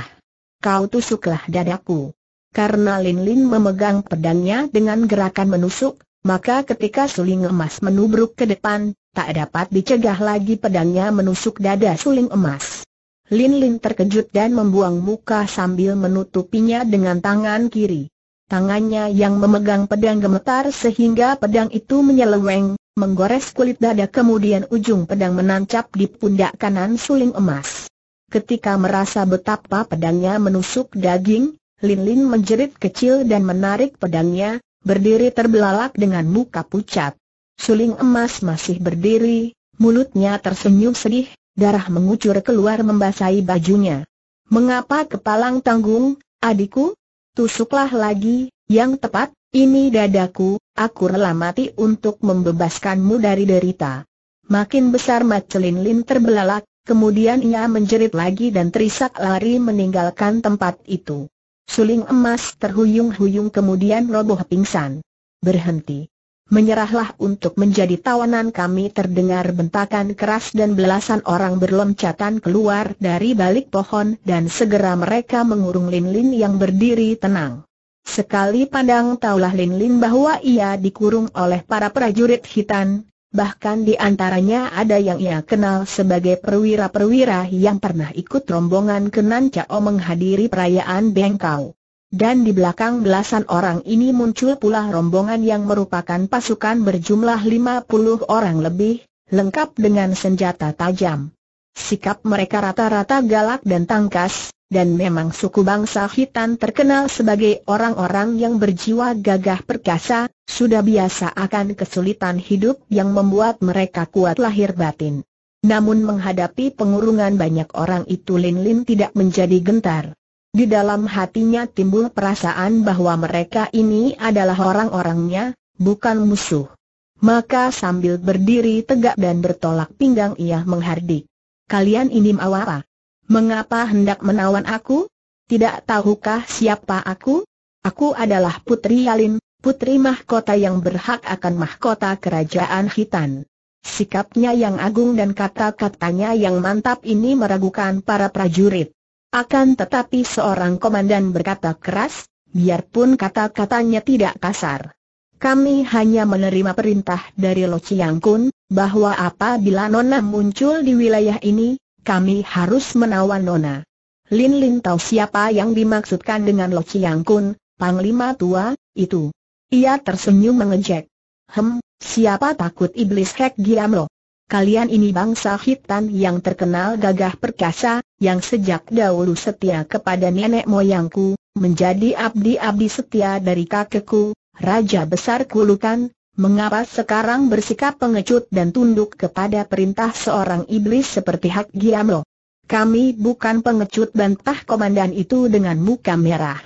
Kau tusuklah dadaku. Karena Lin Lin memegang pedangnya dengan gerakan menusuk, maka ketika suling emas menubruk ke depan, tak dapat dicegah lagi pedangnya menusuk dada suling emas. Lin Lin terkejut dan membuang muka sambil menutupinya dengan tangan kiri. Tangannya yang memegang pedang gemetar sehingga pedang itu menyeleweng, menggores kulit dada kemudian ujung pedang menancap di pundak kanan suling emas. Ketika merasa betapa pedangnya menusuk daging, Lin Lin menjerit kecil dan menarik pedangnya, berdiri terbelalak dengan muka pucat. Suling emas masih berdiri, mulutnya tersenyum sedih, darah mengucur keluar membasahi bajunya. Mengapa kepalang tanggung, adikku? Tusuklah lagi, yang tepat, ini dadaku, aku rela mati untuk membebaskanmu dari derita. Makin besar Macelin Lin terbelalak, kemudian ia menjerit lagi dan terisak lari meninggalkan tempat itu. Suling emas terhuyung-huyung kemudian roboh pingsan. Berhenti menyerahlah untuk menjadi tawanan kami terdengar bentakan keras dan belasan orang berlompatan keluar dari balik pohon dan segera mereka mengurung Lin Lin yang berdiri tenang. Sekali pandang taulah Lin Lin bahwa ia dikurung oleh para prajurit hitam, bahkan di antaranya ada yang ia kenal sebagai perwira-perwira yang pernah ikut rombongan Kenan Chao menghadiri perayaan Bengkau dan di belakang belasan orang ini muncul pula rombongan yang merupakan pasukan berjumlah 50 orang lebih, lengkap dengan senjata tajam. Sikap mereka rata-rata galak dan tangkas, dan memang suku bangsa hitam terkenal sebagai orang-orang yang berjiwa gagah perkasa, sudah biasa akan kesulitan hidup yang membuat mereka kuat lahir batin. Namun menghadapi pengurungan banyak orang itu Lin Lin tidak menjadi gentar. Di dalam hatinya timbul perasaan bahwa mereka ini adalah orang-orangnya, bukan musuh. Maka sambil berdiri tegak dan bertolak pinggang ia menghardik. Kalian ini mawar. Mengapa hendak menawan aku? Tidak tahukah siapa aku? Aku adalah Putri Yalin, putri mahkota yang berhak akan mahkota kerajaan Hitan. Sikapnya yang agung dan kata-katanya yang mantap ini meragukan para prajurit. Akan tetapi seorang komandan berkata keras, biarpun kata-katanya tidak kasar. Kami hanya menerima perintah dari Lo Chiang Kun, bahwa apabila Nona muncul di wilayah ini, kami harus menawan Nona. Lin Lin tahu siapa yang dimaksudkan dengan Lo Chiang Kun, Panglima Tua, itu. Ia tersenyum mengejek. Hem, siapa takut iblis Hek Giam Lo? kalian ini bangsa hitam yang terkenal gagah perkasa, yang sejak dahulu setia kepada nenek moyangku, menjadi abdi-abdi setia dari kakekku, Raja Besar Kulukan, mengapa sekarang bersikap pengecut dan tunduk kepada perintah seorang iblis seperti Hak Giamlo? Kami bukan pengecut bantah komandan itu dengan muka merah.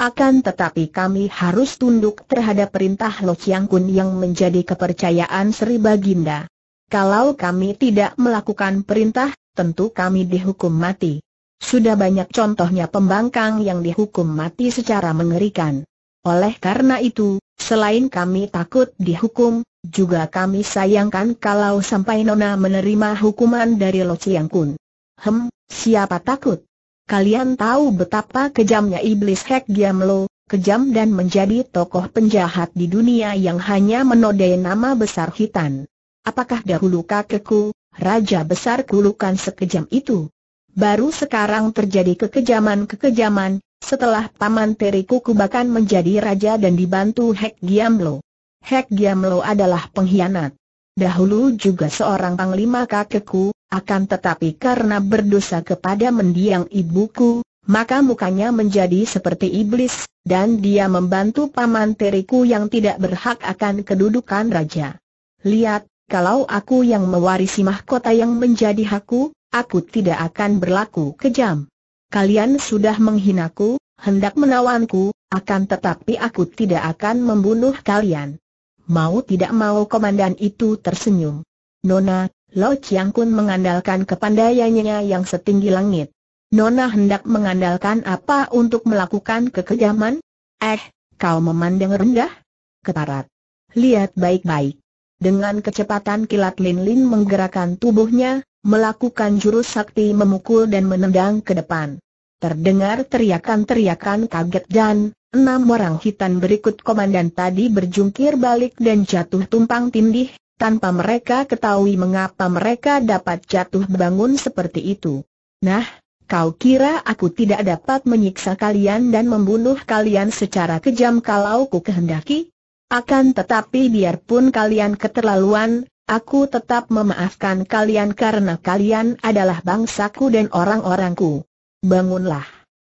Akan tetapi kami harus tunduk terhadap perintah Lo Chiang Kun yang menjadi kepercayaan Sri Baginda. Kalau kami tidak melakukan perintah, tentu kami dihukum mati. Sudah banyak contohnya pembangkang yang dihukum mati secara mengerikan. Oleh karena itu, selain kami takut dihukum, juga kami sayangkan kalau sampai Nona menerima hukuman dari Lo Chiang Kun. Hem, siapa takut? Kalian tahu betapa kejamnya iblis Hek Giam Lo, kejam dan menjadi tokoh penjahat di dunia yang hanya menodai nama besar hitan. Apakah dahulu kakekku, Raja Besar Kulukan sekejam itu? Baru sekarang terjadi kekejaman-kekejaman, setelah Paman Teriku kubakan menjadi raja dan dibantu Hek Giamlo. Hek Giamlo adalah pengkhianat. Dahulu juga seorang panglima kakekku, akan tetapi karena berdosa kepada mendiang ibuku, maka mukanya menjadi seperti iblis, dan dia membantu Paman Teriku yang tidak berhak akan kedudukan raja. Lihat, kalau aku yang mewarisi mahkota yang menjadi hakku, aku tidak akan berlaku kejam. Kalian sudah menghinaku, hendak menawanku, akan tetapi aku tidak akan membunuh kalian. Mau tidak mau komandan itu tersenyum. Nona, Lo Chiang Kun mengandalkan kepandaiannya yang setinggi langit. Nona hendak mengandalkan apa untuk melakukan kekejaman? Eh, kau memandang rendah? Ketarat. Lihat baik-baik. Dengan kecepatan kilat Lin Lin menggerakkan tubuhnya, melakukan jurus sakti memukul dan menendang ke depan. Terdengar teriakan-teriakan kaget dan enam orang hitan berikut komandan tadi berjungkir balik dan jatuh tumpang tindih, tanpa mereka ketahui mengapa mereka dapat jatuh bangun seperti itu. Nah, Kau kira aku tidak dapat menyiksa kalian dan membunuh kalian secara kejam kalau ku kehendaki? Akan tetapi biarpun kalian keterlaluan, aku tetap memaafkan kalian karena kalian adalah bangsaku dan orang-orangku. Bangunlah.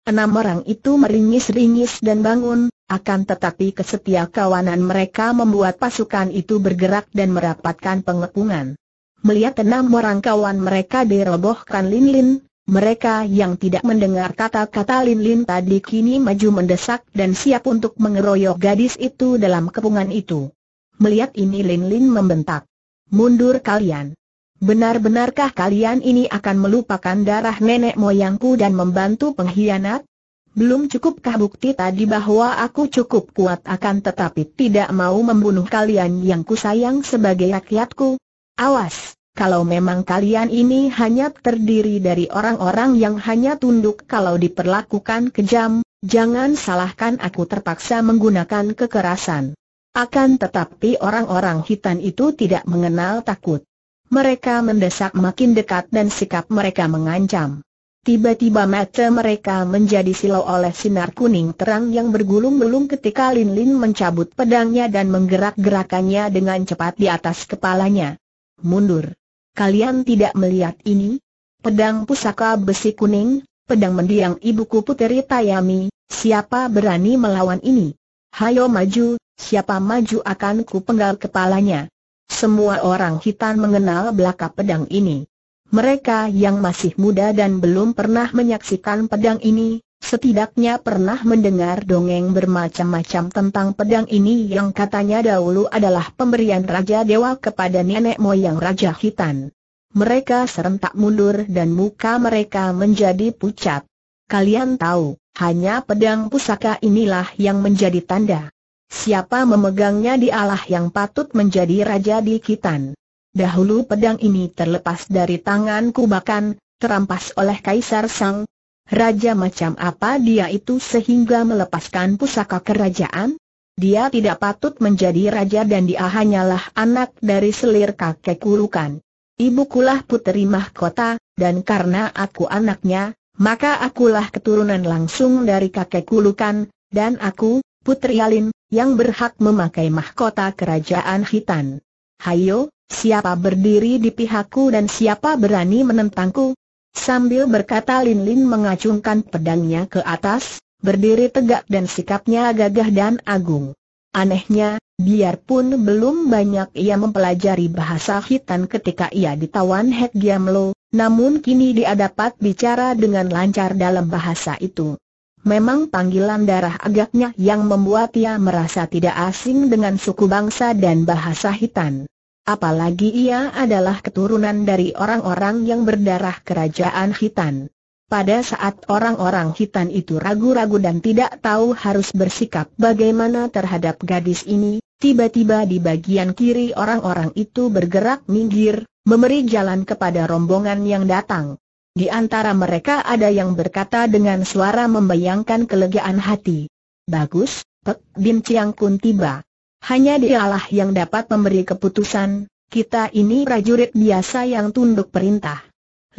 Enam orang itu meringis-ringis dan bangun, akan tetapi kesetia kawanan mereka membuat pasukan itu bergerak dan merapatkan pengepungan. Melihat enam orang kawan mereka dirobohkan Lin Lin, mereka yang tidak mendengar kata-kata Lin Lin tadi kini maju mendesak dan siap untuk mengeroyok gadis itu dalam kepungan itu. Melihat ini Lin Lin membentak. Mundur kalian. Benar-benarkah kalian ini akan melupakan darah nenek moyangku dan membantu pengkhianat? Belum cukupkah bukti tadi bahwa aku cukup kuat akan tetapi tidak mau membunuh kalian yang kusayang sebagai rakyatku? Awas! Kalau memang kalian ini hanya terdiri dari orang-orang yang hanya tunduk kalau diperlakukan kejam, jangan salahkan aku terpaksa menggunakan kekerasan. Akan tetapi orang-orang hitam itu tidak mengenal takut. Mereka mendesak makin dekat dan sikap mereka mengancam. Tiba-tiba mata mereka menjadi silau oleh sinar kuning terang yang bergulung-gulung ketika Lin Lin mencabut pedangnya dan menggerak-gerakannya dengan cepat di atas kepalanya. Mundur kalian tidak melihat ini? Pedang pusaka besi kuning, pedang mendiang ibuku puteri Tayami, siapa berani melawan ini? Hayo maju, siapa maju akan ku penggal kepalanya. Semua orang hitam mengenal belaka pedang ini. Mereka yang masih muda dan belum pernah menyaksikan pedang ini, Setidaknya pernah mendengar dongeng bermacam-macam tentang pedang ini yang katanya dahulu adalah pemberian Raja Dewa kepada nenek moyang Raja Hitan. Mereka serentak mundur dan muka mereka menjadi pucat. Kalian tahu, hanya pedang pusaka inilah yang menjadi tanda. Siapa memegangnya di dialah yang patut menjadi Raja di Kitan. Dahulu pedang ini terlepas dari tanganku bahkan terampas oleh Kaisar Sang, Raja macam apa dia itu sehingga melepaskan pusaka kerajaan? Dia tidak patut menjadi raja dan dia hanyalah anak dari selir kakek kulukan. Ibukulah puteri mahkota, dan karena aku anaknya, maka akulah keturunan langsung dari kakek kulukan, dan aku, Putri Alin, yang berhak memakai mahkota kerajaan Hitan. Hayo, siapa berdiri di pihakku dan siapa berani menentangku? Sambil berkata Lin Lin mengacungkan pedangnya ke atas, berdiri tegak dan sikapnya gagah dan agung. Anehnya, biarpun belum banyak ia mempelajari bahasa hitan ketika ia ditawan Hek Giam namun kini dia dapat bicara dengan lancar dalam bahasa itu. Memang panggilan darah agaknya yang membuat ia merasa tidak asing dengan suku bangsa dan bahasa hitan. Apalagi ia adalah keturunan dari orang-orang yang berdarah kerajaan Hitan. Pada saat orang-orang Hitan itu ragu-ragu dan tidak tahu harus bersikap bagaimana terhadap gadis ini, tiba-tiba di bagian kiri orang-orang itu bergerak minggir, memberi jalan kepada rombongan yang datang. Di antara mereka ada yang berkata dengan suara membayangkan kelegaan hati. Bagus, Pek Bin Chiang Kun tiba. Hanya dialah yang dapat memberi keputusan, kita ini prajurit biasa yang tunduk perintah.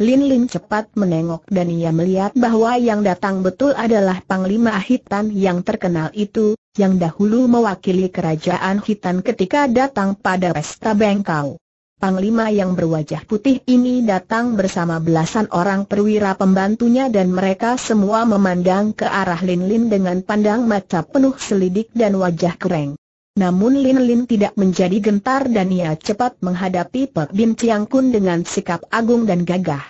Lin Lin cepat menengok dan ia melihat bahwa yang datang betul adalah Panglima Hitan yang terkenal itu, yang dahulu mewakili kerajaan Hitan ketika datang pada pesta bengkau. Panglima yang berwajah putih ini datang bersama belasan orang perwira pembantunya dan mereka semua memandang ke arah Lin Lin dengan pandang mata penuh selidik dan wajah kering. Namun Lin Lin tidak menjadi gentar dan ia cepat menghadapi Pek Bin Chiang Kun dengan sikap agung dan gagah.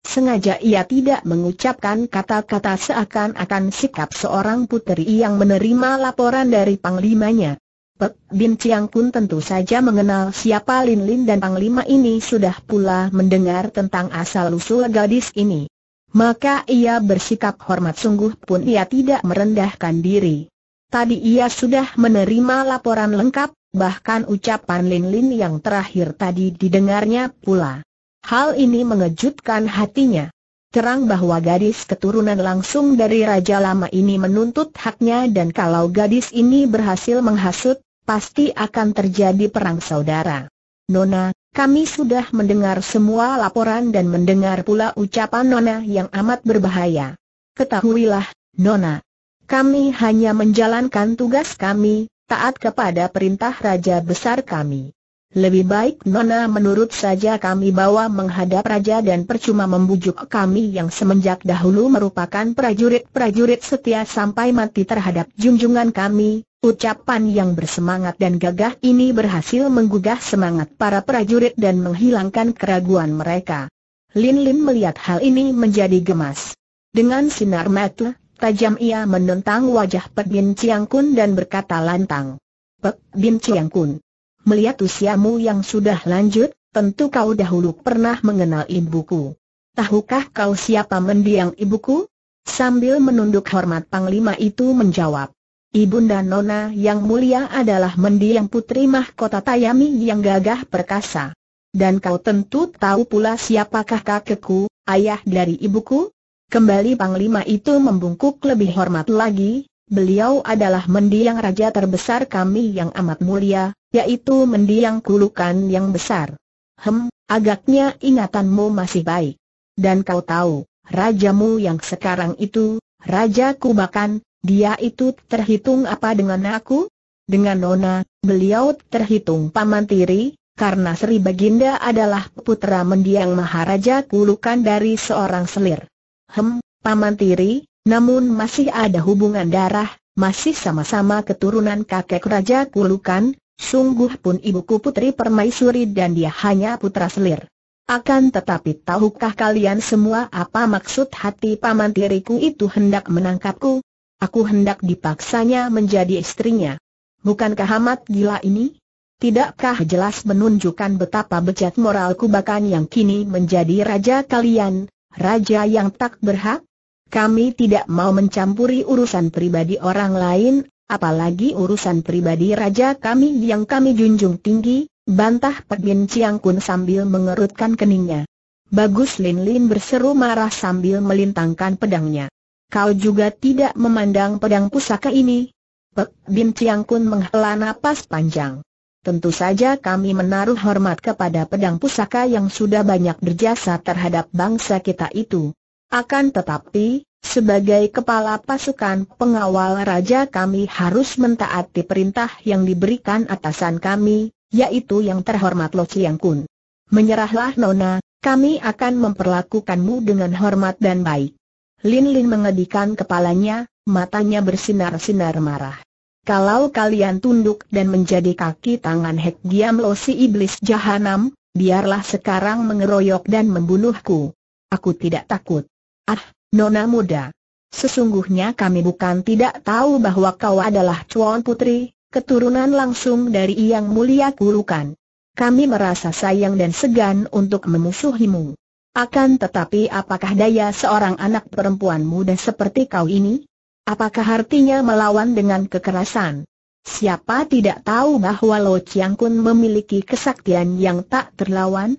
Sengaja ia tidak mengucapkan kata-kata seakan-akan sikap seorang puteri yang menerima laporan dari panglimanya. Pek Bin Chiang Kun tentu saja mengenal siapa Lin Lin dan panglima ini sudah pula mendengar tentang asal-usul gadis ini. Maka ia bersikap hormat sungguh pun ia tidak merendahkan diri. Tadi ia sudah menerima laporan lengkap, bahkan ucapan Lin Lin yang terakhir tadi didengarnya pula. Hal ini mengejutkan hatinya. Terang bahwa gadis keturunan langsung dari Raja Lama ini menuntut haknya dan kalau gadis ini berhasil menghasut, pasti akan terjadi perang saudara. Nona, kami sudah mendengar semua laporan dan mendengar pula ucapan Nona yang amat berbahaya. Ketahuilah, Nona, kami hanya menjalankan tugas kami, taat kepada perintah Raja Besar kami. Lebih baik Nona menurut saja kami bawa menghadap Raja dan percuma membujuk kami yang semenjak dahulu merupakan prajurit-prajurit setia sampai mati terhadap junjungan kami. Ucapan yang bersemangat dan gagah ini berhasil menggugah semangat para prajurit dan menghilangkan keraguan mereka. Lin Lin melihat hal ini menjadi gemas. Dengan sinar mata, Tajam ia menentang wajah Pek Bin Chiang Kun dan berkata lantang. Pek Bin Chiang Kun, melihat usiamu yang sudah lanjut, tentu kau dahulu pernah mengenal ibuku. Tahukah kau siapa mendiang ibuku? Sambil menunduk hormat Panglima itu menjawab. Ibunda Nona yang mulia adalah mendiang putri mahkota Tayami yang gagah perkasa. Dan kau tentu tahu pula siapakah kakekku, ayah dari ibuku? Kembali Panglima itu membungkuk lebih hormat lagi, beliau adalah mendiang raja terbesar kami yang amat mulia, yaitu mendiang kulukan yang besar. Hem, agaknya ingatanmu masih baik. Dan kau tahu, rajamu yang sekarang itu, Raja Kubakan, dia itu terhitung apa dengan aku? Dengan Nona, beliau terhitung paman tiri, karena Sri Baginda adalah putra mendiang Maharaja Kulukan dari seorang selir. Hem, Paman Tiri, namun masih ada hubungan darah, masih sama-sama keturunan kakek Raja Kulukan, sungguh pun ibuku putri permaisuri dan dia hanya putra selir. Akan tetapi tahukah kalian semua apa maksud hati paman tiriku itu hendak menangkapku? Aku hendak dipaksanya menjadi istrinya. Bukankah amat gila ini? Tidakkah jelas menunjukkan betapa bejat moralku bahkan yang kini menjadi raja kalian, raja yang tak berhak? Kami tidak mau mencampuri urusan pribadi orang lain, apalagi urusan pribadi raja kami yang kami junjung tinggi, bantah Pek Bin Chiang Kun sambil mengerutkan keningnya. Bagus Lin Lin berseru marah sambil melintangkan pedangnya. Kau juga tidak memandang pedang pusaka ini? Pek Bin Chiang Kun menghela napas panjang. Tentu saja kami menaruh hormat kepada pedang pusaka yang sudah banyak berjasa terhadap bangsa kita itu. Akan tetapi, sebagai kepala pasukan pengawal raja kami harus mentaati perintah yang diberikan atasan kami, yaitu yang terhormat Lo Chiang Kun. Menyerahlah Nona, kami akan memperlakukanmu dengan hormat dan baik. Lin Lin mengedikan kepalanya, matanya bersinar-sinar marah. Kalau kalian tunduk dan menjadi kaki tangan Hek Giam Lo si iblis jahanam, biarlah sekarang mengeroyok dan membunuhku. Aku tidak takut. Ah, nona muda. Sesungguhnya kami bukan tidak tahu bahwa kau adalah cuan Putri, keturunan langsung dari Yang Mulia Kulukan. Kami merasa sayang dan segan untuk memusuhimu. Akan tetapi apakah daya seorang anak perempuan muda seperti kau ini? Apakah artinya melawan dengan kekerasan? Siapa tidak tahu bahwa Lo Chiang Kun memiliki kesaktian yang tak terlawan?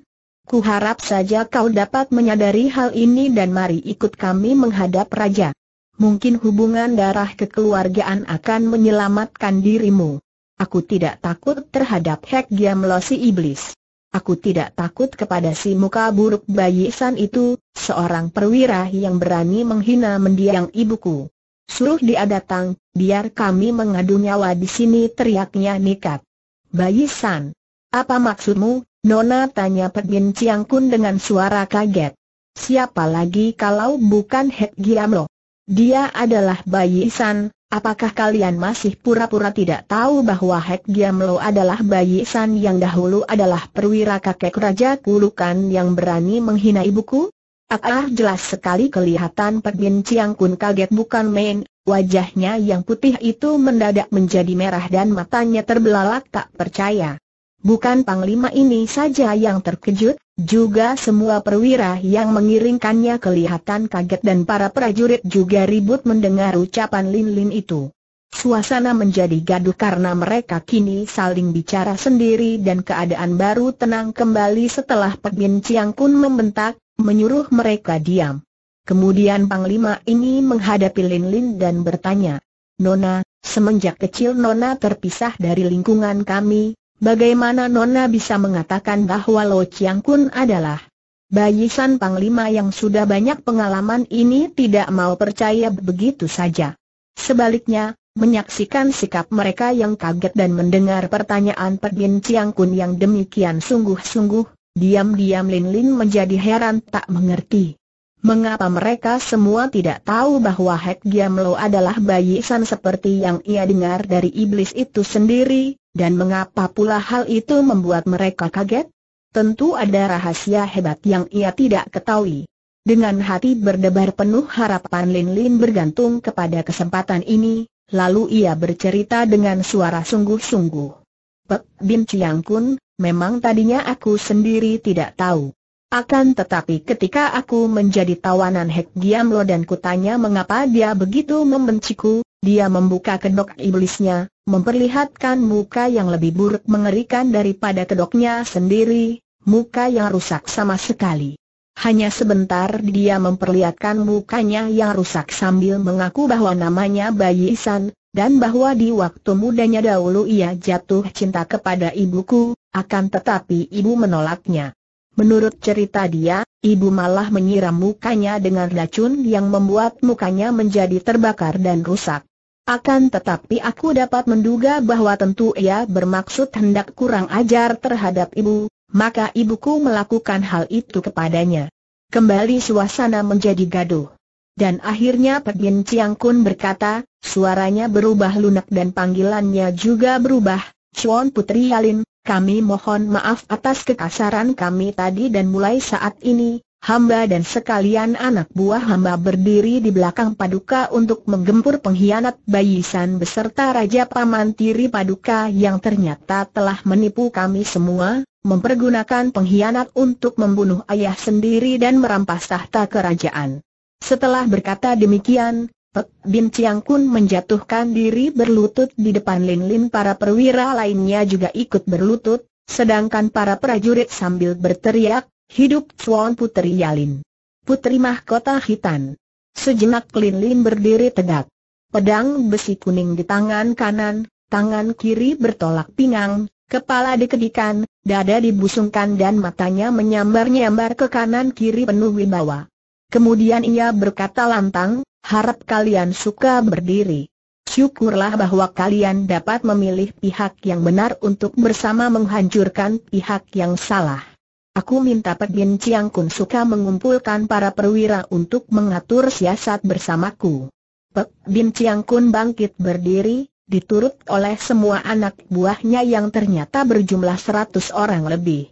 Kuharap saja kau dapat menyadari hal ini dan mari ikut kami menghadap raja. Mungkin hubungan darah kekeluargaan akan menyelamatkan dirimu. Aku tidak takut terhadap Hek Giam Lo si iblis. Aku tidak takut kepada si muka buruk bayi bayisan itu, seorang perwira yang berani menghina mendiang ibuku. Suruh dia datang, biar kami mengadu nyawa di sini teriaknya Nikat. Bayi San. Apa maksudmu, Nona tanya Pegin Ciang Kun dengan suara kaget. Siapa lagi kalau bukan Hek Lo? Dia adalah Bayi San, apakah kalian masih pura-pura tidak tahu bahwa Hek Lo adalah Bayi San yang dahulu adalah perwira kakek Raja Kulukan yang berani menghina ibuku? Ah jelas sekali kelihatan Pek Bin Chiang Kun kaget bukan main, wajahnya yang putih itu mendadak menjadi merah dan matanya terbelalak tak percaya. Bukan Panglima ini saja yang terkejut, juga semua perwira yang mengiringkannya kelihatan kaget dan para prajurit juga ribut mendengar ucapan Lin Lin itu. Suasana menjadi gaduh karena mereka kini saling bicara sendiri dan keadaan baru tenang kembali setelah Pek Bin Chiang Kun membentak, menyuruh mereka diam. Kemudian Panglima ini menghadapi Lin Lin dan bertanya, Nona, semenjak kecil Nona terpisah dari lingkungan kami, bagaimana Nona bisa mengatakan bahwa Lo Chiang Kun adalah Bayisan Panglima yang sudah banyak pengalaman ini tidak mau percaya begitu saja. Sebaliknya, menyaksikan sikap mereka yang kaget dan mendengar pertanyaan Perdin Chiang Kun yang demikian sungguh-sungguh, Diam-diam Lin Lin menjadi heran tak mengerti. Mengapa mereka semua tidak tahu bahwa Hek Giam Lo adalah bayi San seperti yang ia dengar dari iblis itu sendiri, dan mengapa pula hal itu membuat mereka kaget? Tentu ada rahasia hebat yang ia tidak ketahui. Dengan hati berdebar penuh harapan Lin Lin bergantung kepada kesempatan ini, lalu ia bercerita dengan suara sungguh-sungguh. Pek Bin Chiang Kun, memang tadinya aku sendiri tidak tahu. Akan tetapi ketika aku menjadi tawanan Hek Giam Lo dan kutanya mengapa dia begitu membenciku, dia membuka kedok iblisnya, memperlihatkan muka yang lebih buruk mengerikan daripada kedoknya sendiri, muka yang rusak sama sekali. Hanya sebentar dia memperlihatkan mukanya yang rusak sambil mengaku bahwa namanya Bayi San dan bahwa di waktu mudanya dahulu ia jatuh cinta kepada ibuku, akan tetapi ibu menolaknya. Menurut cerita dia, ibu malah menyiram mukanya dengan racun yang membuat mukanya menjadi terbakar dan rusak. Akan tetapi aku dapat menduga bahwa tentu ia bermaksud hendak kurang ajar terhadap ibu, maka ibuku melakukan hal itu kepadanya. Kembali suasana menjadi gaduh. Dan akhirnya Pedin Chiang Kun berkata, suaranya berubah lunak dan panggilannya juga berubah, Chuan Putri Yalin, kami mohon maaf atas kekasaran kami tadi dan mulai saat ini, hamba dan sekalian anak buah hamba berdiri di belakang paduka untuk menggempur pengkhianat Bayisan beserta Raja Paman Tiri Paduka yang ternyata telah menipu kami semua, mempergunakan pengkhianat untuk membunuh ayah sendiri dan merampas tahta kerajaan. Setelah berkata demikian, Pek Bin Chiang Kun menjatuhkan diri berlutut di depan lin-lin para perwira lainnya juga ikut berlutut, sedangkan para prajurit sambil berteriak, hidup Chuan Putri Yalin. Putri Mahkota Hitan. Sejenak lin-lin berdiri tegak. Pedang besi kuning di tangan kanan, tangan kiri bertolak pinggang, Kepala dikedikan, dada dibusungkan dan matanya menyambar-nyambar ke kanan kiri penuh wibawa. Kemudian ia berkata lantang, harap kalian suka berdiri. Syukurlah bahwa kalian dapat memilih pihak yang benar untuk bersama menghancurkan pihak yang salah. Aku minta Pegin Chiang Kun suka mengumpulkan para perwira untuk mengatur siasat bersamaku. Pek Bin Chiang Kun bangkit berdiri, diturut oleh semua anak buahnya yang ternyata berjumlah seratus orang lebih.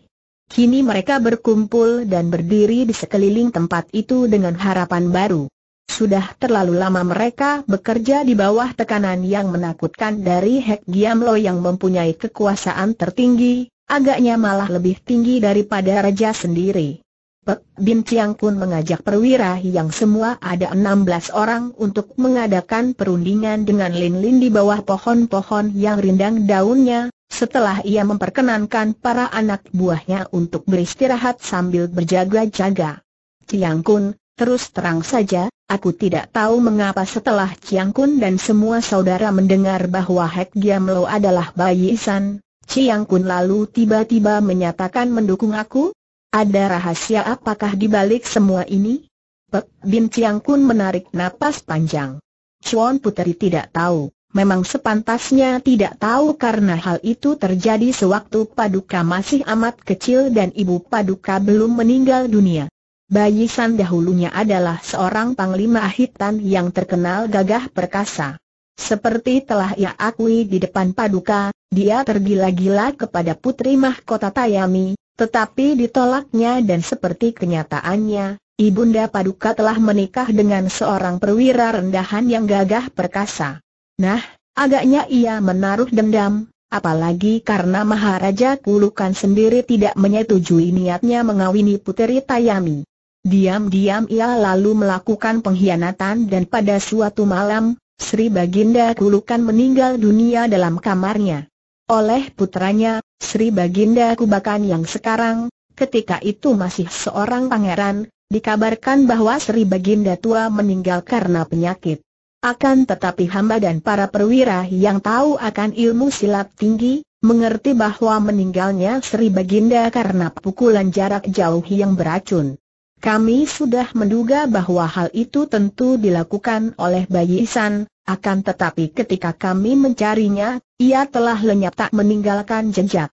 Kini mereka berkumpul dan berdiri di sekeliling tempat itu dengan harapan baru. Sudah terlalu lama mereka bekerja di bawah tekanan yang menakutkan dari Hek Giamlo yang mempunyai kekuasaan tertinggi, agaknya malah lebih tinggi daripada raja sendiri. Pek Bin Chiang pun mengajak perwira yang semua ada 16 orang untuk mengadakan perundingan dengan Lin Lin di bawah pohon-pohon yang rindang daunnya, setelah ia memperkenankan para anak buahnya untuk beristirahat sambil berjaga-jaga. Chiang Kun, terus terang saja, aku tidak tahu mengapa setelah Chiang Kun dan semua saudara mendengar bahwa Hek Giam Lo adalah bayi San, Chiang Kun lalu tiba-tiba menyatakan mendukung aku, ada rahasia apakah di balik semua ini? Pek Bin Chiang Kun menarik napas panjang. Chuan Puteri tidak tahu, memang sepantasnya tidak tahu karena hal itu terjadi sewaktu Paduka masih amat kecil dan Ibu Paduka belum meninggal dunia. Bayi San dahulunya adalah seorang panglima ahitan yang terkenal gagah perkasa. Seperti telah ia akui di depan Paduka, dia tergila-gila kepada putri mahkota Tayami, tetapi ditolaknya dan seperti kenyataannya, Ibunda Paduka telah menikah dengan seorang perwira rendahan yang gagah perkasa. Nah, agaknya ia menaruh dendam, apalagi karena Maharaja Kulukan sendiri tidak menyetujui niatnya mengawini Puteri Tayami. Diam-diam ia lalu melakukan pengkhianatan dan pada suatu malam, Sri Baginda Kulukan meninggal dunia dalam kamarnya oleh putranya, Sri Baginda Kubakan yang sekarang, ketika itu masih seorang pangeran, dikabarkan bahwa Sri Baginda tua meninggal karena penyakit. Akan tetapi hamba dan para perwira yang tahu akan ilmu silat tinggi, mengerti bahwa meninggalnya Sri Baginda karena pukulan jarak jauh yang beracun. Kami sudah menduga bahwa hal itu tentu dilakukan oleh Bayi Isan, akan tetapi ketika kami mencarinya, ia telah lenyap tak meninggalkan jejak.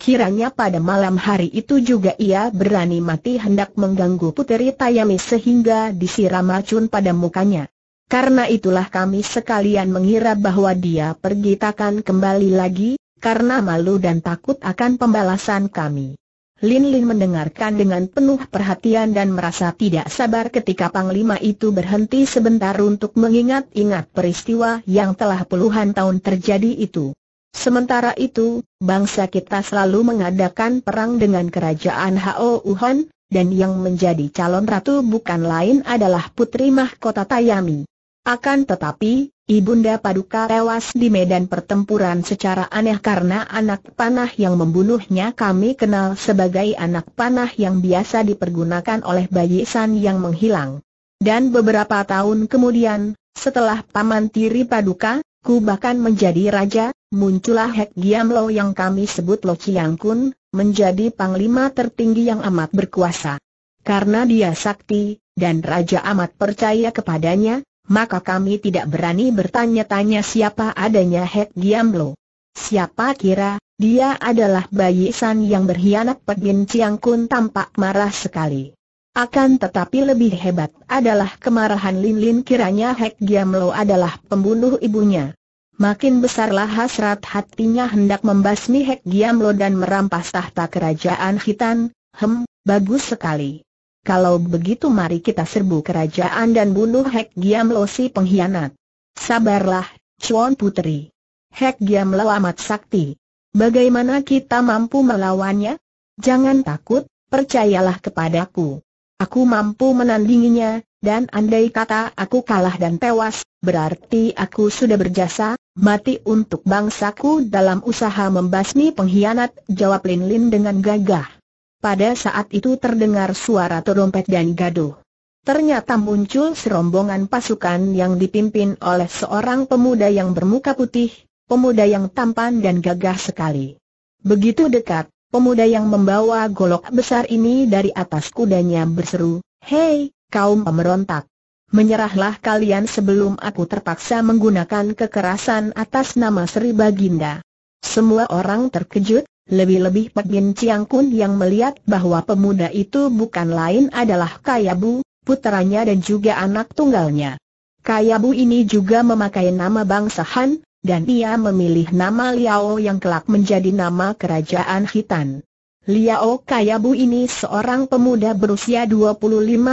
Kiranya pada malam hari itu juga ia berani mati hendak mengganggu puteri Tayami sehingga disiram racun pada mukanya. Karena itulah kami sekalian mengira bahwa dia pergi takkan kembali lagi, karena malu dan takut akan pembalasan kami. Lin Lin mendengarkan dengan penuh perhatian dan merasa tidak sabar ketika Panglima itu berhenti sebentar untuk mengingat-ingat peristiwa yang telah puluhan tahun terjadi itu. Sementara itu, bangsa kita selalu mengadakan perang dengan kerajaan Hao Wuhan, dan yang menjadi calon ratu bukan lain adalah Putri Mahkota Tayami. Akan tetapi, Ibunda Paduka tewas di medan pertempuran secara aneh karena anak panah yang membunuhnya kami kenal sebagai anak panah yang biasa dipergunakan oleh bayi San yang menghilang. Dan beberapa tahun kemudian, setelah Paman Tiri Paduka, ku bahkan menjadi raja, muncullah Hek Giam Lo yang kami sebut Lo Chiang Kun, menjadi panglima tertinggi yang amat berkuasa. Karena dia sakti, dan raja amat percaya kepadanya, maka kami tidak berani bertanya-tanya siapa adanya Hek Giamlo. Siapa kira, dia adalah bayi San yang berkhianat Bin Chiang Kun tampak marah sekali. Akan tetapi lebih hebat adalah kemarahan Lin Lin kiranya Hek Giamlo adalah pembunuh ibunya. Makin besarlah hasrat hatinya hendak membasmi Hek Giamlo dan merampas tahta kerajaan Hitan. hem, bagus sekali. Kalau begitu mari kita serbu kerajaan dan bunuh Hek Giam Lo si pengkhianat. Sabarlah, Chuan Putri. Hek Giam Lo amat sakti. Bagaimana kita mampu melawannya? Jangan takut, percayalah kepadaku. Aku mampu menandinginya, dan andai kata aku kalah dan tewas, berarti aku sudah berjasa, mati untuk bangsaku dalam usaha membasmi pengkhianat, jawab Lin Lin dengan gagah. Pada saat itu terdengar suara terompet dan gaduh. Ternyata muncul serombongan pasukan yang dipimpin oleh seorang pemuda yang bermuka putih, pemuda yang tampan dan gagah sekali. Begitu dekat, pemuda yang membawa golok besar ini dari atas kudanya berseru, Hei, kaum pemberontak! Menyerahlah kalian sebelum aku terpaksa menggunakan kekerasan atas nama Sri Baginda. Semua orang terkejut, lebih-lebih Pek Bin Chiang Kun yang melihat bahwa pemuda itu bukan lain adalah Kayabu, putranya dan juga anak tunggalnya. Kayabu ini juga memakai nama bangsa Han, dan ia memilih nama Liao yang kelak menjadi nama kerajaan Hitan. Liao Kayabu ini seorang pemuda berusia 25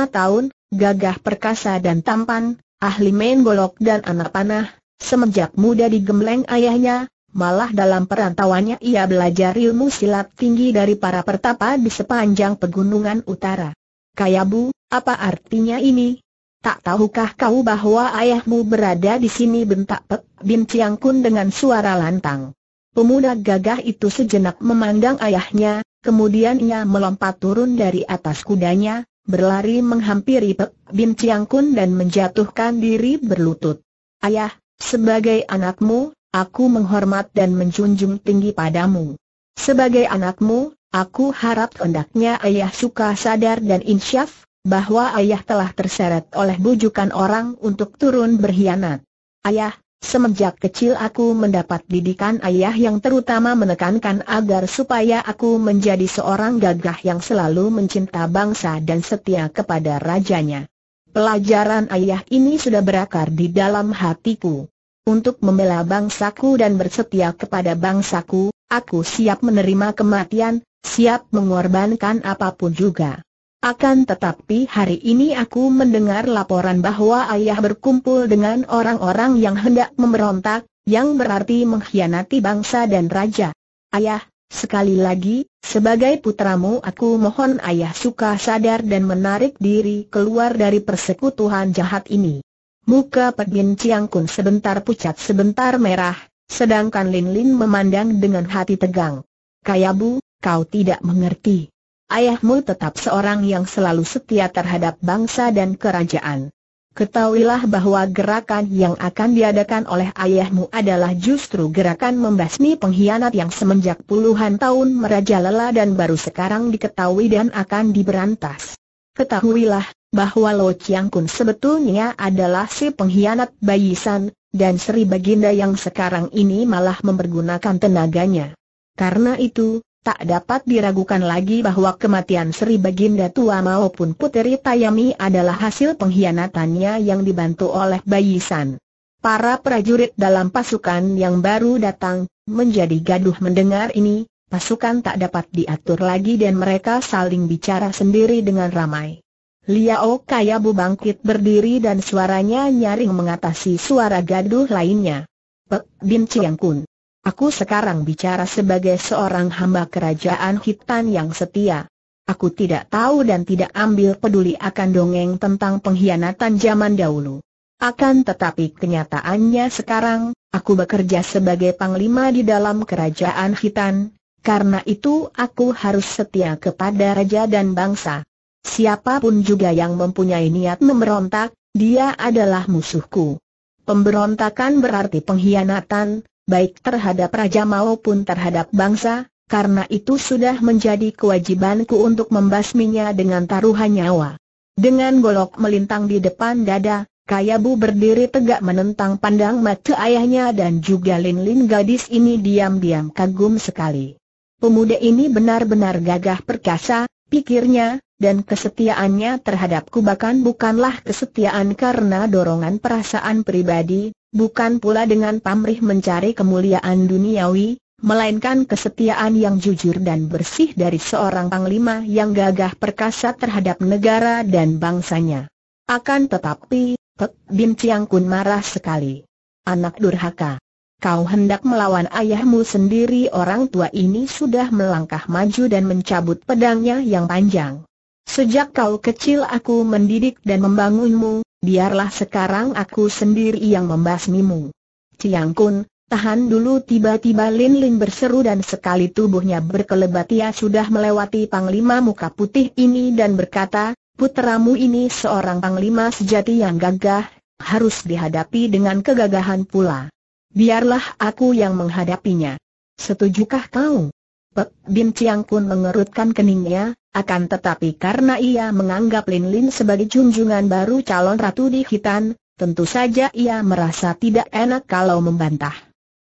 tahun, gagah perkasa dan tampan, ahli main golok dan anak panah, semenjak muda digembleng ayahnya, malah dalam perantauannya ia belajar ilmu silat tinggi dari para pertapa di sepanjang pegunungan utara. Kayabu, apa artinya ini? Tak tahukah kau bahwa ayahmu berada di sini bentak Pek Bin Chiang Kun dengan suara lantang. Pemuda gagah itu sejenak memandang ayahnya, kemudian ia melompat turun dari atas kudanya, berlari menghampiri Pek Bin Chiang Kun dan menjatuhkan diri berlutut. Ayah, sebagai anakmu, aku menghormat dan menjunjung tinggi padamu. Sebagai anakmu, aku harap hendaknya ayah suka sadar dan insyaf, bahwa ayah telah terseret oleh bujukan orang untuk turun berkhianat. Ayah, semenjak kecil aku mendapat didikan ayah yang terutama menekankan agar supaya aku menjadi seorang gagah yang selalu mencinta bangsa dan setia kepada rajanya. Pelajaran ayah ini sudah berakar di dalam hatiku untuk membela bangsaku dan bersetia kepada bangsaku, aku siap menerima kematian, siap mengorbankan apapun juga. Akan tetapi hari ini aku mendengar laporan bahwa ayah berkumpul dengan orang-orang yang hendak memberontak, yang berarti mengkhianati bangsa dan raja. Ayah, sekali lagi, sebagai putramu aku mohon ayah suka sadar dan menarik diri keluar dari persekutuan jahat ini. Muka Bin Chiang Kun sebentar pucat sebentar merah, sedangkan Lin Lin memandang dengan hati tegang. Kayabu, kau tidak mengerti. Ayahmu tetap seorang yang selalu setia terhadap bangsa dan kerajaan. Ketahuilah bahwa gerakan yang akan diadakan oleh ayahmu adalah justru gerakan membasmi pengkhianat yang semenjak puluhan tahun merajalela dan baru sekarang diketahui dan akan diberantas. Ketahuilah, bahwa Lo Chiang Kun sebetulnya adalah si pengkhianat Bayi San, dan Sri Baginda yang sekarang ini malah mempergunakan tenaganya. Karena itu, tak dapat diragukan lagi bahwa kematian Sri Baginda Tua maupun Puteri Tayami adalah hasil pengkhianatannya yang dibantu oleh Bayi San. Para prajurit dalam pasukan yang baru datang, menjadi gaduh mendengar ini, pasukan tak dapat diatur lagi dan mereka saling bicara sendiri dengan ramai. Liao oh Bu bangkit berdiri dan suaranya nyaring mengatasi suara gaduh lainnya. Pek Bin Chiang Kun. Aku sekarang bicara sebagai seorang hamba kerajaan hitam yang setia. Aku tidak tahu dan tidak ambil peduli akan dongeng tentang pengkhianatan zaman dahulu. Akan tetapi kenyataannya sekarang, aku bekerja sebagai panglima di dalam kerajaan hitam, karena itu aku harus setia kepada raja dan bangsa. Siapapun juga yang mempunyai niat memberontak, dia adalah musuhku. Pemberontakan berarti pengkhianatan, baik terhadap raja maupun terhadap bangsa, karena itu sudah menjadi kewajibanku untuk membasminya dengan taruhan nyawa. Dengan golok melintang di depan dada, Kayabu berdiri tegak menentang pandang mata ayahnya dan juga Lin-Lin gadis ini diam-diam kagum sekali. Pemuda ini benar-benar gagah perkasa, pikirnya, dan kesetiaannya terhadapku bahkan bukanlah kesetiaan karena dorongan perasaan pribadi, bukan pula dengan pamrih mencari kemuliaan duniawi, melainkan kesetiaan yang jujur dan bersih dari seorang panglima yang gagah perkasa terhadap negara dan bangsanya. Akan tetapi, Pek Bin Chiang Kun marah sekali. Anak durhaka. Kau hendak melawan ayahmu sendiri orang tua ini sudah melangkah maju dan mencabut pedangnya yang panjang. Sejak kau kecil aku mendidik dan membangunmu, biarlah sekarang aku sendiri yang membasmimu. Ciang Kun, tahan dulu tiba-tiba Lin Lin berseru dan sekali tubuhnya berkelebat ia sudah melewati panglima muka putih ini dan berkata, puteramu ini seorang panglima sejati yang gagah, harus dihadapi dengan kegagahan pula. Biarlah aku yang menghadapinya. Setujukah kau? Pek Bin Ciang Kun mengerutkan keningnya, akan tetapi karena ia menganggap Lin Lin sebagai junjungan baru calon ratu di Hitan, tentu saja ia merasa tidak enak kalau membantah.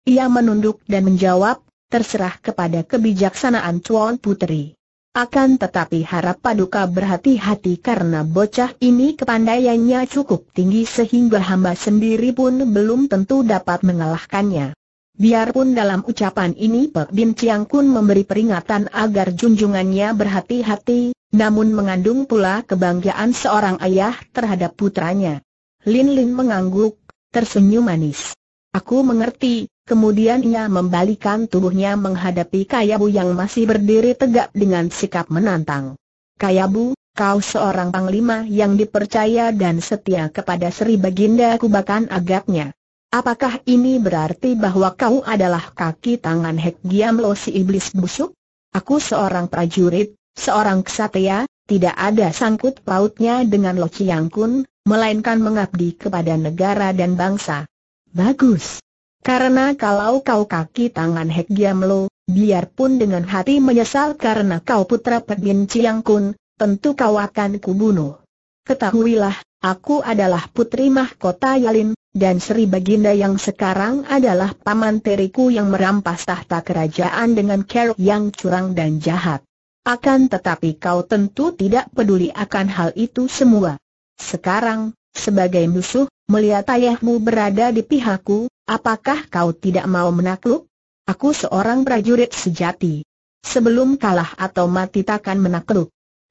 Ia menunduk dan menjawab, terserah kepada kebijaksanaan Chuan Putri. Akan tetapi harap Paduka berhati-hati karena bocah ini kepandaiannya cukup tinggi sehingga hamba sendiri pun belum tentu dapat mengalahkannya. Biarpun dalam ucapan ini Pek Bin Chiang Kun memberi peringatan agar junjungannya berhati-hati, namun mengandung pula kebanggaan seorang ayah terhadap putranya. Lin Lin mengangguk, tersenyum manis. Aku mengerti, kemudian ia membalikan tubuhnya menghadapi Kayabu yang masih berdiri tegak dengan sikap menantang. Kayabu, kau seorang panglima yang dipercaya dan setia kepada Sri Baginda Kubakan agaknya. Apakah ini berarti bahwa kau adalah kaki tangan Hek Giam Lo si iblis busuk? Aku seorang prajurit, seorang kesatria, tidak ada sangkut pautnya dengan Lo Chiang Kun, melainkan mengabdi kepada negara dan bangsa. Bagus. Karena kalau kau kaki tangan Hek Giam Lo, biarpun dengan hati menyesal karena kau putra Pedin Chiang Kun, tentu kau akan kubunuh. Ketahuilah, aku adalah putri mahkota Yalin, dan Sri Baginda yang sekarang adalah paman teriku yang merampas tahta kerajaan dengan keruk yang curang dan jahat. Akan tetapi kau tentu tidak peduli akan hal itu semua. Sekarang, sebagai musuh, melihat ayahmu berada di pihakku, apakah kau tidak mau menakluk? Aku seorang prajurit sejati. Sebelum kalah atau mati takkan menakluk.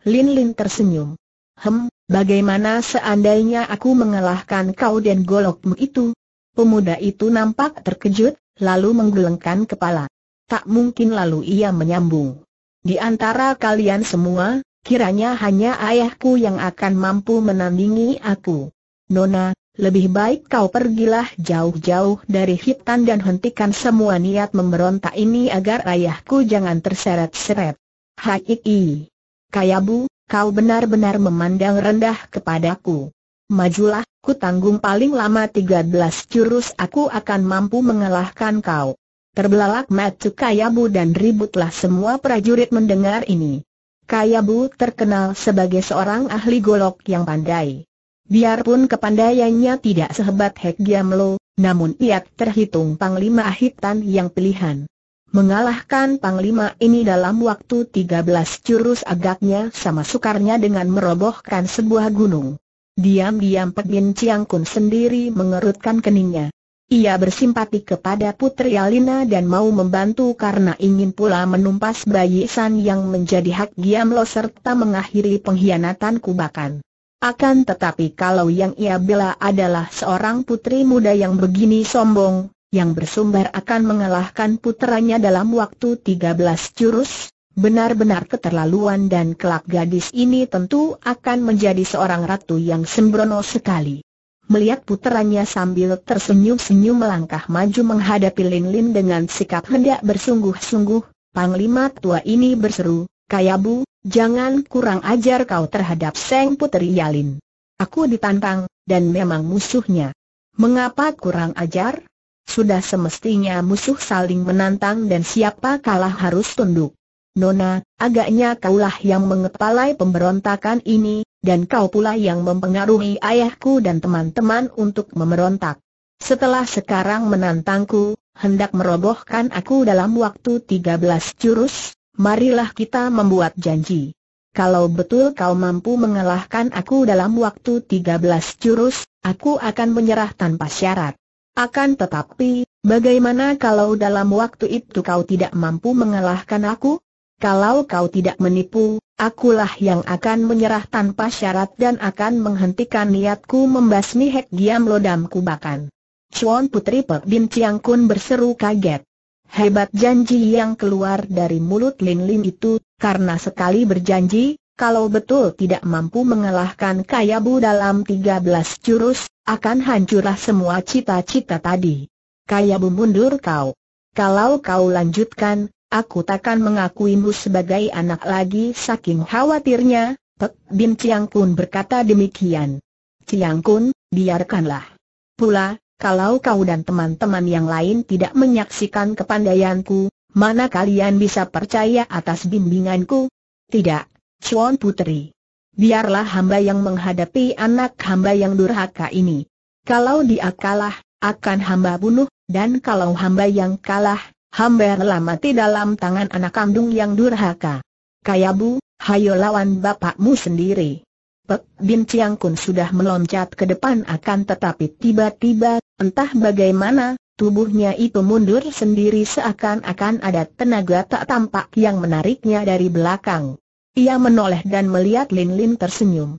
Lin Lin tersenyum. Hem, Bagaimana seandainya aku mengalahkan kau dan golokmu itu? Pemuda itu nampak terkejut, lalu menggelengkan kepala. Tak mungkin lalu ia menyambung. Di antara kalian semua, kiranya hanya ayahku yang akan mampu menandingi aku. Nona, lebih baik kau pergilah jauh-jauh dari hitan dan hentikan semua niat memberontak ini agar ayahku jangan terseret-seret. Hakiki. Kayabu, kau benar-benar memandang rendah kepadaku. Majulah, ku tanggung paling lama tiga belas jurus aku akan mampu mengalahkan kau. Terbelalak mata Kayabu dan ributlah semua prajurit mendengar ini. Kayabu terkenal sebagai seorang ahli golok yang pandai. Biarpun kepandaiannya tidak sehebat Hek Giamlo, namun ia terhitung panglima ahitan yang pilihan. Mengalahkan Panglima ini dalam waktu 13 jurus agaknya sama sukarnya dengan merobohkan sebuah gunung. Diam-diam Bin Chiang Kun sendiri mengerutkan keningnya. Ia bersimpati kepada Putri Alina dan mau membantu karena ingin pula menumpas bayi San yang menjadi hak Lo serta mengakhiri pengkhianatan kubakan. Akan tetapi kalau yang ia bela adalah seorang putri muda yang begini sombong, yang bersumber akan mengalahkan puteranya dalam waktu 13 jurus, benar-benar keterlaluan dan kelak gadis ini tentu akan menjadi seorang ratu yang sembrono sekali. Melihat puteranya sambil tersenyum-senyum melangkah maju menghadapi Lin Lin dengan sikap hendak bersungguh-sungguh, Panglima tua ini berseru, Kayabu, jangan kurang ajar kau terhadap Seng Puteri Yalin. Aku ditantang, dan memang musuhnya. Mengapa kurang ajar? Sudah semestinya musuh saling menantang dan siapa kalah harus tunduk. Nona, agaknya kaulah yang mengepalai pemberontakan ini, dan kau pula yang mempengaruhi ayahku dan teman-teman untuk memberontak. Setelah sekarang menantangku, hendak merobohkan aku dalam waktu 13 jurus, marilah kita membuat janji. Kalau betul kau mampu mengalahkan aku dalam waktu 13 jurus, aku akan menyerah tanpa syarat. Akan tetapi, bagaimana kalau dalam waktu itu kau tidak mampu mengalahkan aku? Kalau kau tidak menipu, akulah yang akan menyerah tanpa syarat dan akan menghentikan niatku membasmi Hek Giam Lodam Kubakan. Chuan Putri Pek Bin Chiang Kun berseru kaget. Hebat janji yang keluar dari mulut Lin Lin itu, karena sekali berjanji, kalau betul tidak mampu mengalahkan Kayabu dalam 13 jurus, akan hancurlah semua cita-cita tadi. Kayabu mundur kau. Kalau kau lanjutkan, aku takkan mengakuimu sebagai anak lagi saking khawatirnya, Pek Bin Chiang Kun berkata demikian. Chiang Kun, biarkanlah. Pula, kalau kau dan teman-teman yang lain tidak menyaksikan kepandaianku, mana kalian bisa percaya atas bimbinganku? Tidak, Cuan Putri. Biarlah hamba yang menghadapi anak hamba yang durhaka ini. Kalau dia kalah, akan hamba bunuh, dan kalau hamba yang kalah, hamba rela mati dalam tangan anak kandung yang durhaka. Kayabu, hayo lawan bapakmu sendiri. Pek Bin Chiang Kun sudah meloncat ke depan akan tetapi tiba-tiba, entah bagaimana, tubuhnya itu mundur sendiri seakan-akan ada tenaga tak tampak yang menariknya dari belakang. Ia menoleh dan melihat Lin Lin tersenyum.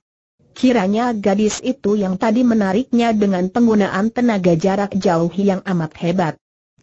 Kiranya gadis itu yang tadi menariknya dengan penggunaan tenaga jarak jauh yang amat hebat.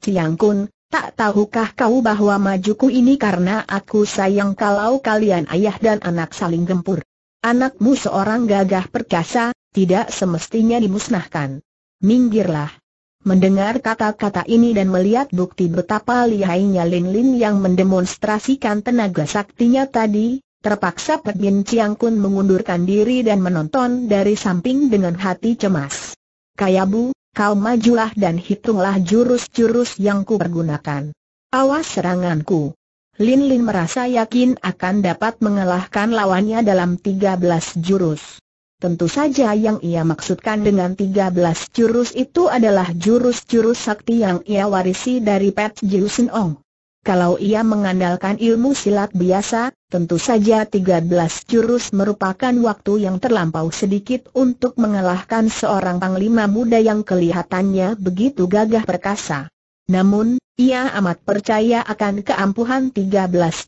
Ciang Kun, tak tahukah kau bahwa majuku ini karena aku sayang kalau kalian ayah dan anak saling gempur. Anakmu seorang gagah perkasa, tidak semestinya dimusnahkan. Minggirlah. Mendengar kata-kata ini dan melihat bukti betapa lihainya Lin Lin yang mendemonstrasikan tenaga saktinya tadi, Terpaksa Pek Min Chiang Kun mengundurkan diri dan menonton dari samping dengan hati cemas. Kayabu, kau majulah dan hitunglah jurus-jurus yang kupergunakan. Awas seranganku. Lin Lin merasa yakin akan dapat mengalahkan lawannya dalam 13 jurus. Tentu saja yang ia maksudkan dengan 13 jurus itu adalah jurus-jurus sakti yang ia warisi dari Pet Jiu Sin Ong. Kalau ia mengandalkan ilmu silat biasa, tentu saja 13 jurus merupakan waktu yang terlampau sedikit untuk mengalahkan seorang panglima muda yang kelihatannya begitu gagah perkasa. Namun, ia amat percaya akan keampuhan 13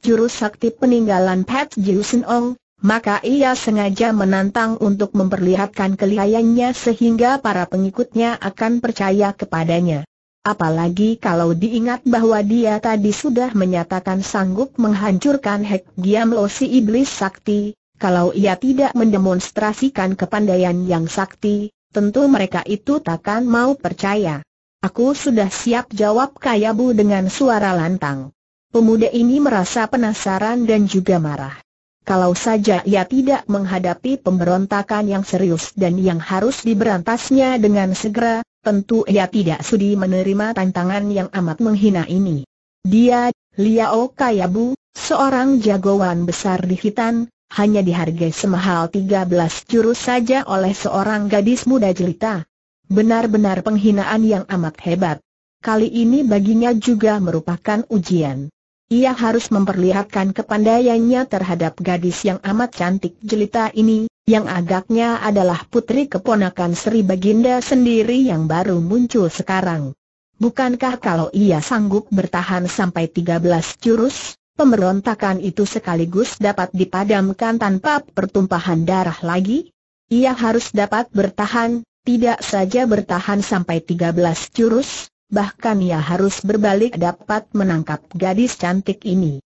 jurus sakti peninggalan Pat Sin Ong, maka ia sengaja menantang untuk memperlihatkan kelihayannya sehingga para pengikutnya akan percaya kepadanya. Apalagi kalau diingat bahwa dia tadi sudah menyatakan sanggup menghancurkan Hek Giam Lo si Iblis Sakti, kalau ia tidak mendemonstrasikan kepandaian yang sakti, tentu mereka itu takkan mau percaya. Aku sudah siap jawab Kayabu dengan suara lantang. Pemuda ini merasa penasaran dan juga marah. Kalau saja ia tidak menghadapi pemberontakan yang serius dan yang harus diberantasnya dengan segera, tentu ia tidak sudi menerima tantangan yang amat menghina ini. Dia, Liao Kayabu, seorang jagoan besar di Hitan, hanya dihargai semahal 13 jurus saja oleh seorang gadis muda jelita. Benar-benar penghinaan yang amat hebat. Kali ini baginya juga merupakan ujian. Ia harus memperlihatkan kepandaiannya terhadap gadis yang amat cantik jelita ini, yang agaknya adalah putri keponakan Sri Baginda sendiri yang baru muncul sekarang. Bukankah kalau ia sanggup bertahan sampai 13 jurus, pemberontakan itu sekaligus dapat dipadamkan tanpa pertumpahan darah lagi? Ia harus dapat bertahan, tidak saja bertahan sampai 13 jurus, bahkan ia harus berbalik dapat menangkap gadis cantik ini.